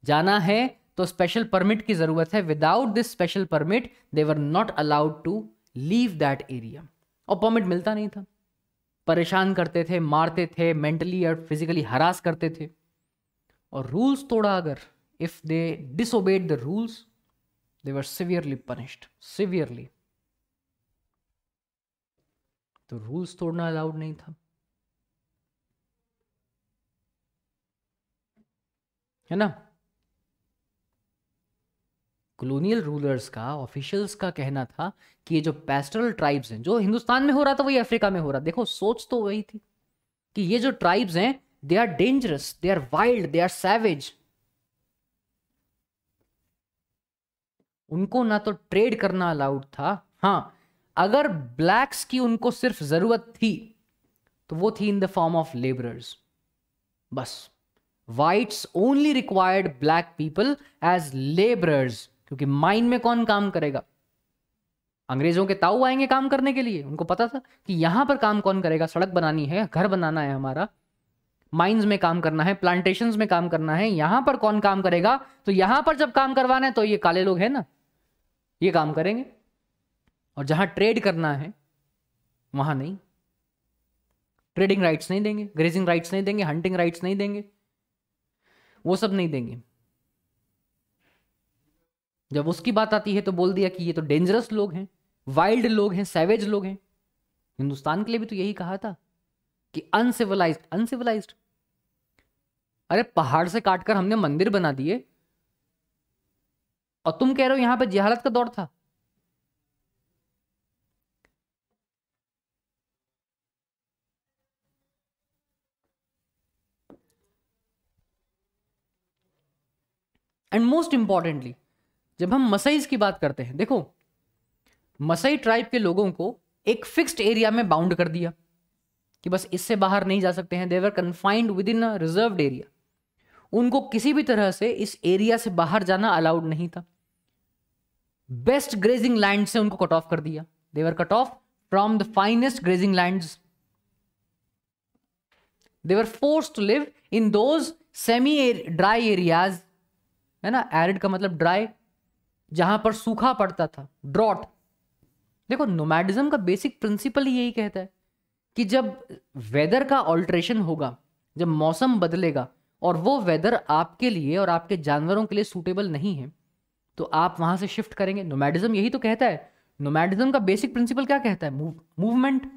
A: जाना है तो स्पेशल परमिट की ज़रूरत है without this special permit they were not allowed to leave that area और परमिट मिलता नहीं था परेशान करते थे मारते थे मेंटली और फिजिकली हरास करते थे और रूल्स तोड़ा अगर if they disobeyed the rules they were severely punished severely तो रूल्स तोड़ना अलाउड नहीं था है ना कॉलोनियल रूलर्स का ऑफिशियल्स का कहना था कि ये जो पेस्टरल ट्राइब्स हैं जो हिंदुस्तान में हो रहा था वही अफ्रीका में हो रहा देखो सोच तो वही थी कि ये जो ट्राइब्स हैं they are dangerous they are wild they are savage उनको ना तो ट्रेड करना अलाउड था हाँ अगर ब्लैक्स की उनको सिर्फ ज़रूरत थी तो वो थी in the form of labourers बस whites only required black people as labourers क्योंकि माइन में कौन काम करेगा अंग्रेजों के ताऊ आएंगे काम करने के लिए उनको पता था कि यहां पर काम कौन करेगा सड़क बनानी है घर बनाना है हमारा माइंस में काम करना है प्लांटेशन में काम करना है यहां पर कौन काम करेगा तो यहां पर जब काम करवाना है तो ये काले लोग हैं ना ये काम करेंगे और जहां ट्रेड करना है वहां नहीं ट्रेडिंग राइट्स नहीं देंगे ग्रेजिंग राइट्स नहीं देंगे हंटिंग राइट्स नहीं देंगे वो सब नहीं देंगे जब उसकी बात आती है तो बोल दिया कि ये तो डेंजरस लोग हैं वाइल्ड लोग हैं सैवेज लोग हैं हिंदुस्तान के लिए भी तो यही कहा था कि अनसिविलाइज्ड अनसिविलाइज्ड अरे पहाड़ से काटकर हमने मंदिर बना दिए और तुम कह रहे हो यहां पर जहालत का दौर था एंड मोस्ट इंपॉर्टेंटली जब हम मसईज की बात करते हैं देखो मसई ट्राइब के लोगों को एक फिक्स्ड एरिया में बाउंड कर दिया कि बस इससे बाहर नहीं जा सकते हैं they were confined within reserve area उनको किसी भी तरह से इस एरिया से बाहर जाना अलाउड नहीं था बेस्ट ग्रेजिंग लैंड से उनको कट ऑफ कर दिया they were cut off from the finest grazing land they were force to live in those semi dry areas है ना एरिड का मतलब ड्राई जहां पर सूखा पड़ता था ड्रॉट देखो नोमैडिज्म का बेसिक प्रिंसिपल ही यही कहता है कि जब वेदर का ऑल्ट्रेशन होगा जब मौसम बदलेगा और वो वेदर आपके लिए और आपके जानवरों के लिए सूटेबल नहीं है तो आप वहां से शिफ्ट करेंगे नोमैडिज्म यही तो कहता है नोमैडिज्म का बेसिक प्रिंसिपल क्या कहता है मूवमेंट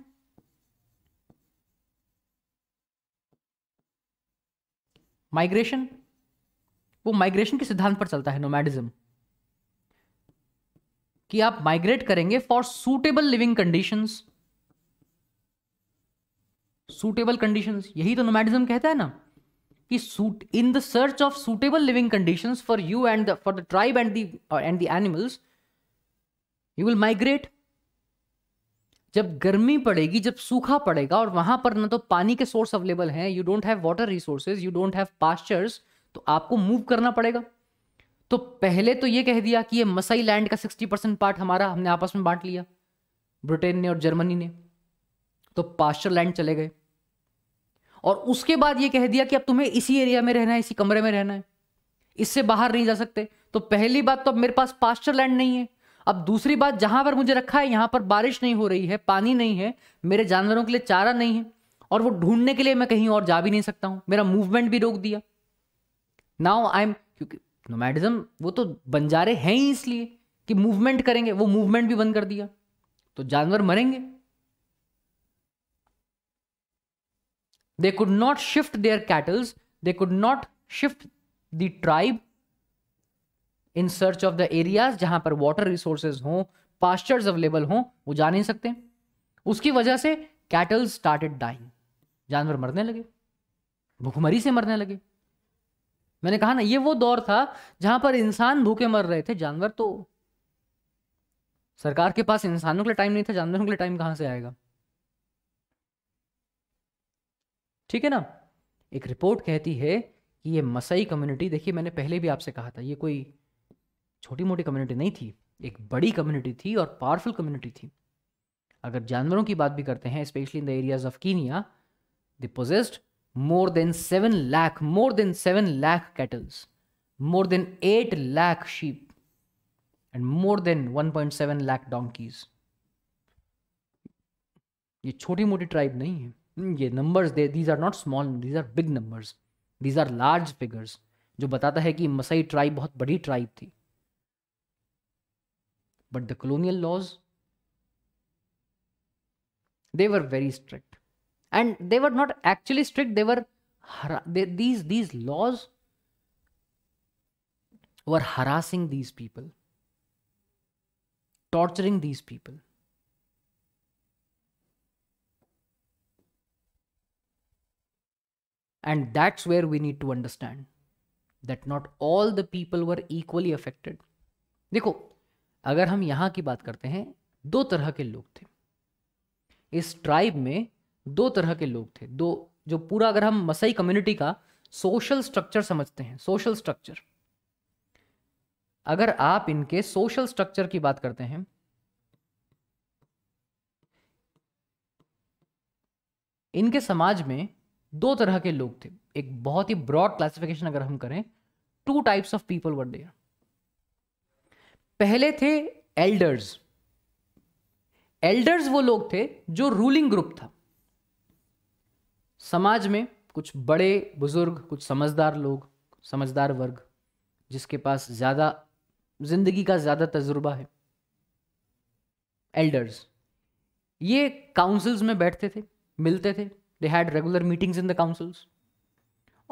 A: माइग्रेशन वो माइग्रेशन के सिद्धांत पर चलता है नोमैडिज्म कि आप माइग्रेट करेंगे for suitable living conditions suitable conditions यही तो नोमैडिज्म कहता है ना कि suit in the search of suitable living condition for you and for the tribe and and the animals you will migrate जब गर्मी पड़ेगी जब सूखा पड़ेगा और वहां पर ना तो पानी के सोर्स अवेलेबल हैं you don't have water resources you don't have pastures तो आपको मूव करना पड़ेगा तो पहले तो ये कह दिया कि ये मसाई लैंड का सिक्सटी परसेंट पार्ट हमारा हमने आपस में बांट लिया ब्रिटेन ने और जर्मनी ने तो पास्चर लैंड चले गए और उसके बाद ये कह दिया कि अब तुम्हें इसी एरिया में रहना है इसी कमरे में रहना है इससे बाहर नहीं जा सकते तो पहली बात तो अब मेरे पास पास्टर लैंड नहीं है अब दूसरी बात जहां पर मुझे रखा है यहां पर बारिश नहीं हो रही है पानी नहीं है मेरे जानवरों के लिए चारा नहीं है और वो ढूंढने के लिए मैं कहीं और जा भी नहीं सकता हूं मेरा मूवमेंट भी रोक दिया नाउ आई एम क्योंकि नोमैडिज्म वो तो बंजारे हैं ही इसलिए कि मूवमेंट करेंगे वो मूवमेंट भी बंद कर दिया तो जानवर मरेंगे They could not shift their cattle, they could not shift the tribe in search of the areas जहां पर वाटर रिसोर्सेज हों पास्चर्स अवेलेबल हों वो जा नहीं सकते उसकी वजह से कैटल स्टार्टेड डाइंग जानवर मरने लगे भूखमरी से मरने लगे मैंने कहा ना ये वो दौर था जहां पर इंसान भूखे मर रहे थे जानवर तो सरकार के पास इंसानों के लिए टाइम नहीं था जानवरों के लिए टाइम कहां से आएगा ठीक है ना एक रिपोर्ट कहती है कि ये मसई कम्युनिटी देखिए मैंने पहले भी आपसे कहा था ये कोई छोटी मोटी कम्युनिटी नहीं थी एक बड़ी कम्युनिटी थी और पावरफुल कम्युनिटी थी अगर जानवरों की बात भी करते हैं specially in the areas of Kenya they possessed more than seven lakh more than seven lakh cattles more than eight lakh sheep and more than one point seven lakh donkeys ये छोटी मोटी ट्राइब नहीं है Hmm, ये numbers they these are not small these are big numbers these are large figures जो बताता है कि मसई ट्राइब बहुत बड़ी ट्राइब थी but the colonial laws they were very strict and they were not actually strict they were these these laws were harassing these people torturing these people And that's where we need to understand that not all the people were equally affected. देखो अगर हम यहां की बात करते हैं दो तरह के लोग थे इस ट्राइब में दो तरह के लोग थे दो जो पूरा अगर हम मसई कम्युनिटी का सोशल स्ट्रक्चर समझते हैं सोशल स्ट्रक्चर अगर आप इनके सोशल स्ट्रक्चर की बात करते हैं इनके समाज में दो तरह के लोग थे एक बहुत ही ब्रॉड क्लासिफिकेशन अगर हम करें two types of people were there पहले थे एल्डर्स एल्डर्स वो लोग थे जो रूलिंग ग्रुप था समाज में कुछ बड़े बुजुर्ग कुछ समझदार लोग समझदार वर्ग जिसके पास ज़्यादा जिंदगी का ज़्यादा तजुर्बा है एल्डर्स ये काउंसिल्स में बैठते थे मिलते थे they had regular meetings in the councils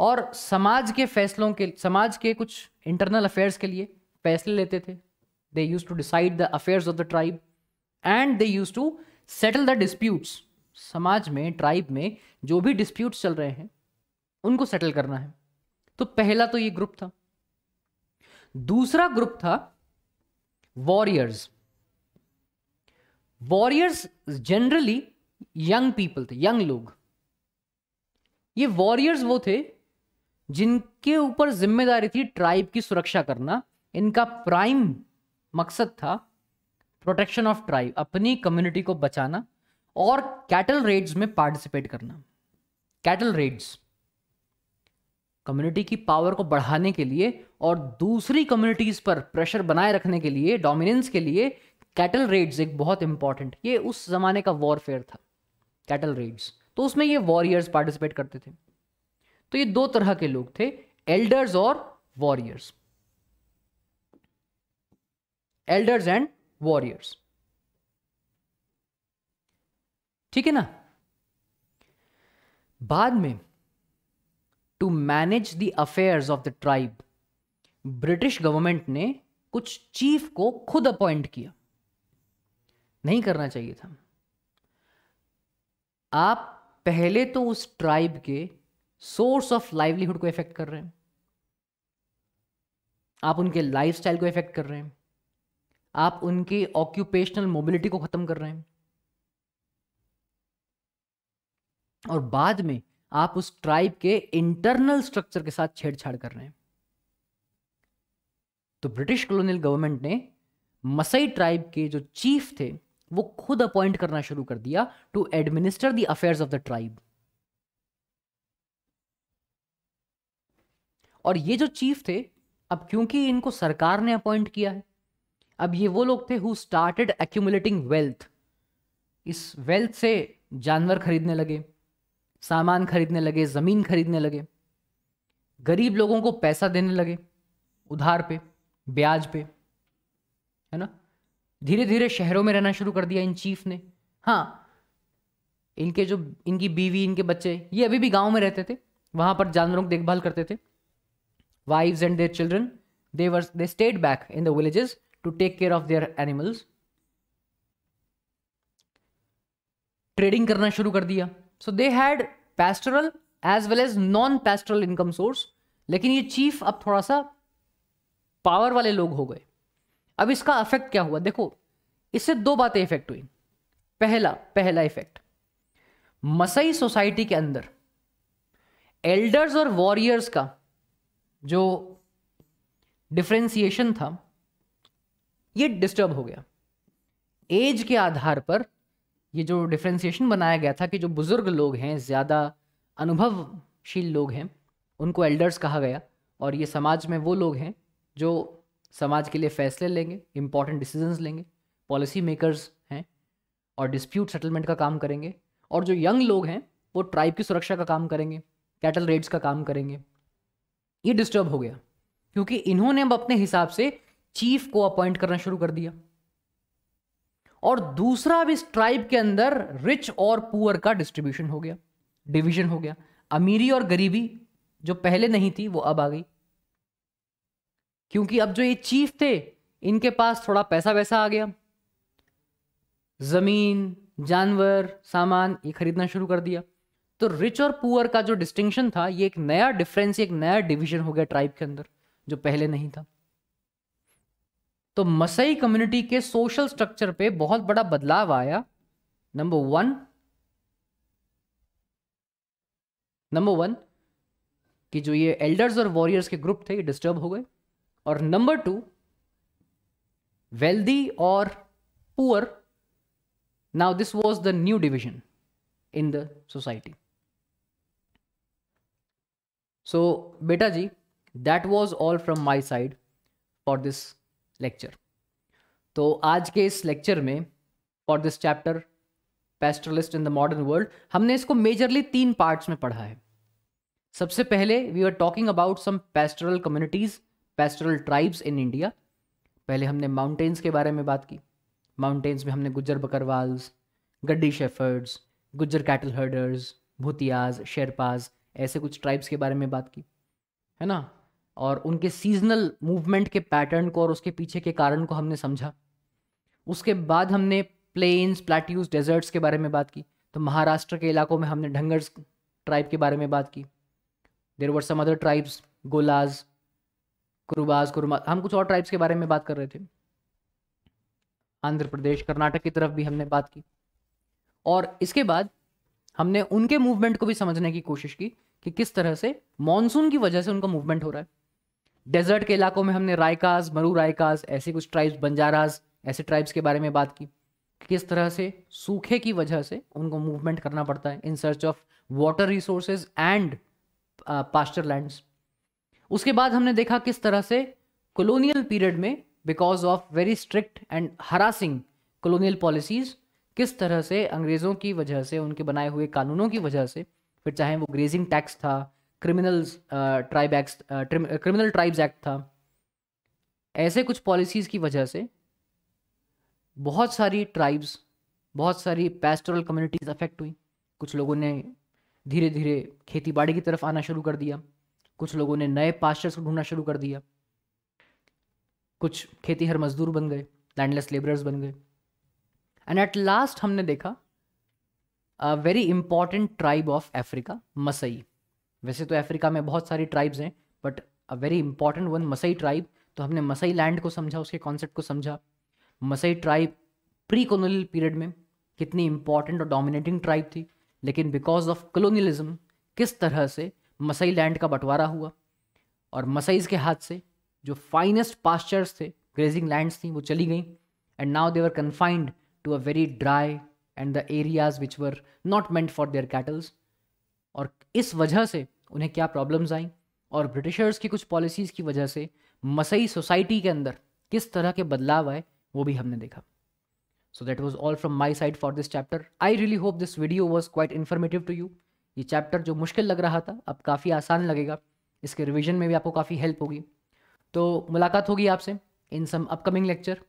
A: और समाज के फैसलों के समाज के कुछ इंटरनल अफेयर्स के लिए फैसले लेते थे they use to decide the affairs of the tribe and they use to settle the disputes समाज में ट्राइब में जो भी डिस्प्यूट्स चल रहे हैं उनको सेटल करना है तो पहला तो ये ग्रुप था दूसरा ग्रुप था warriors warriors generally young people थे यंग लोग ये वॉरियर्स वो थे जिनके ऊपर जिम्मेदारी थी ट्राइब की सुरक्षा करना इनका प्राइम मकसद था प्रोटेक्शन ऑफ ट्राइब अपनी कम्युनिटी को बचाना और कैटल रेड्स में पार्टिसिपेट करना कैटल रेड्स कम्युनिटी की पावर को बढ़ाने के लिए और दूसरी कम्युनिटीज पर प्रेशर बनाए रखने के लिए डोमिनेंस के लिए कैटल रेड्स एक बहुत इंपॉर्टेंट ये उस जमाने का वॉरफेयर था कैटल रेड्स तो उसमें ये वॉरियर्स पार्टिसिपेट करते थे तो ये दो तरह के लोग थे एल्डर्स और वॉरियर्स एल्डर्स एंड वॉरियर्स ठीक है ना बाद में to manage the affairs of the tribe British government ने कुछ चीफ को खुद अपॉइंट किया नहीं करना चाहिए था आप पहले तो उस ट्राइब के सोर्स ऑफ लाइवलीहुड को इफेक्ट कर रहे हैं आप उनके लाइफस्टाइल को इफेक्ट कर रहे हैं आप उनकी ऑक्यूपेशनल मोबिलिटी को ख़त्म कर रहे हैं और बाद में आप उस ट्राइब के इंटरनल स्ट्रक्चर के साथ छेड़छाड़ कर रहे हैं तो ब्रिटिश कॉलोनियल गवर्नमेंट ने मसई ट्राइब के जो चीफ थे वो खुद अपॉइंट करना शुरू कर दिया to administer the affairs of the tribe और ये जो चीफ थे अब क्योंकि इनको सरकार ने अपॉइंट किया है अब ये वो लोग थे हु स्टार्टेड एक्यूमुलेटिंग वेल्थ इस वेल्थ से जानवर खरीदने लगे सामान खरीदने लगे ज़मीन खरीदने लगे गरीब लोगों को पैसा देने लगे उधार पे ब्याज पे है ना धीरे धीरे शहरों में रहना शुरू कर दिया इन चीफ ने हाँ इनके जो इनकी बीवी इनके बच्चे ये अभी भी गांव में रहते थे वहां पर जानवरों की देखभाल करते थे wives and their children they were they stayed back in the villages to take care of their animals trading करना शुरू कर दिया so they had pastoral as well as non pastoral income source लेकिन ये चीफ अब थोड़ा सा power वाले लोग हो गए अब इसका इफेक्ट क्या हुआ देखो इससे दो बातें इफेक्ट हुई पहला पहला इफेक्ट मसई सोसाइटी के अंदर एल्डर्स और वॉरियर्स का जो डिफ्रेंसिएशन था ये डिस्टर्ब हो गया एज के आधार पर ये जो डिफ्रेंसिएशन बनाया गया था कि जो बुज़ुर्ग लोग हैं ज़्यादा अनुभवशील लोग हैं उनको एल्डर्स कहा गया और ये समाज में वो लोग हैं जो समाज के लिए फैसले लेंगे इंपॉर्टेंट डिसीजंस लेंगे पॉलिसी मेकर्स हैं और डिस्प्यूट सेटलमेंट का काम करेंगे और जो यंग लोग हैं वो ट्राइब की सुरक्षा का काम करेंगे कैटल रेड्स का काम करेंगे ये डिस्टर्ब हो गया क्योंकि इन्होंने अब अपने हिसाब से चीफ को अपॉइंट करना शुरू कर दिया और दूसरा अब इस ट्राइब के अंदर रिच और पुअर का डिस्ट्रीब्यूशन हो गया डिवीजन हो गया अमीरी और गरीबी जो पहले नहीं थी वो अब आ गई क्योंकि अब जो ये चीफ थे इनके पास थोड़ा पैसा वैसा आ गया ज़मीन जानवर सामान ये खरीदना शुरू कर दिया तो रिच और पुअर का जो डिस्टिंक्शन था ये एक नया डिफरेंस एक नया डिवीजन हो गया ट्राइब के अंदर जो पहले नहीं था तो मसई कम्युनिटी के सोशल स्ट्रक्चर पे बहुत बड़ा बदलाव आया नंबर वन नंबर वन कि जो ये एल्डर्स और वॉरियर्स के ग्रुप थे ये डिस्टर्ब हो गए और नंबर टू वेल्दी और poor now this was the new division in the society so बेटा जी that was all from my side for this lecture तो आज के इस लेक्चर में for this chapter pastoralist in the modern world हमने इसको मेजरली तीन पार्ट्स में पढ़ा है सबसे पहले we are talking about some pastoral communities pastoral tribes in India पहले हमने माउंटेन्स के बारे में बात की माउंटेन्स में हमने Gujjar Bakarwals Gaddi shepherds Gujjar cattle herders Bhotiyas Sherpas ऐसे कुछ ट्राइब्स के बारे में बात की है ना और उनके सीजनल मूवमेंट के पैटर्न को और उसके पीछे के कारण को हमने समझा उसके बाद हमने प्लेन्स प्लेट्यूज डेजर्ट्स के बारे में बात की तो महाराष्ट्र के इलाकों में हमने ढंगर्स ट्राइब के बारे में बात की there were some other tribes Gollas Kurubas Kurumas हम कुछ और ट्राइब्स के बारे में बात कर रहे थे आंध्र प्रदेश कर्नाटक की तरफ भी हमने बात की और इसके बाद हमने उनके मूवमेंट को भी समझने की कोशिश की कि किस तरह से मानसून की वजह से उनका मूवमेंट हो रहा है डेजर्ट के इलाकों में हमने रायकाज मरू रायकाज ऐसे कुछ ट्राइब्स बंजाराज ऐसे ट्राइब्स के बारे में बात की कि किस तरह से सूखे की वजह से उनको मूवमेंट करना पड़ता है in search of water resources and pasture lands उसके बाद हमने देखा किस तरह से कॉलोनियल पीरियड में because of very strict and harassing colonial policies किस तरह से अंग्रेज़ों की वजह से उनके बनाए हुए कानूनों की वजह से फिर चाहे वो ग्रेजिंग टैक्स था criminals tribe act criminal tribes act था ऐसे कुछ पॉलिसीज़ की वजह से बहुत सारी ट्राइब्स बहुत सारी पेस्टोरल कम्युनिटीज़ अफेक्ट हुई कुछ लोगों ने धीरे धीरे खेती बाड़ी की तरफ आना शुरू कर दिया कुछ लोगों ने नए पास्चर्स को ढूंढना शुरू कर दिया कुछ खेती हर मजदूर बन गए लैंडलेस लेबरर्स बन गए एंड एट लास्ट हमने देखा a very important tribe of Africa Maasai वैसे तो अफ्रीका में बहुत सारी ट्राइब्स हैं but a very important one Maasai tribe तो हमने मसई लैंड को समझा उसके कॉन्सेप्ट को समझा मसई ट्राइब प्री कोलोनियल पीरियड में कितनी इंपॉर्टेंट और डोमिनेटिंग ट्राइब थी लेकिन बिकॉज ऑफ कलोनियलिज्म किस तरह से मसई लैंड का बंटवारा हुआ और मसईज के हाथ से जो फाइनेस्ट पास्चर्स थे ग्रेजिंग लैंड्स थी वो चली गई and now they were confined to a very dry and the areas which were not meant for their cattles और इस वजह से उन्हें क्या प्रॉब्लम्स आई और ब्रिटिशर्स की कुछ पॉलिसीज़ की वजह से मसई सोसाइटी के अंदर किस तरह के बदलाव आए वो भी हमने देखा so that was all from my side for this chapter I really hope this video was quite informative to you ये चैप्टर जो मुश्किल लग रहा था अब काफ़ी आसान लगेगा इसके रिविजन में भी आपको काफ़ी हेल्प होगी तो मुलाकात होगी आपसे in some upcoming lecture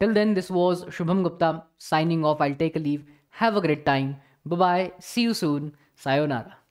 A: till then this was Shubham Gupta signing off I take leave have a great time bye see you soon sayonara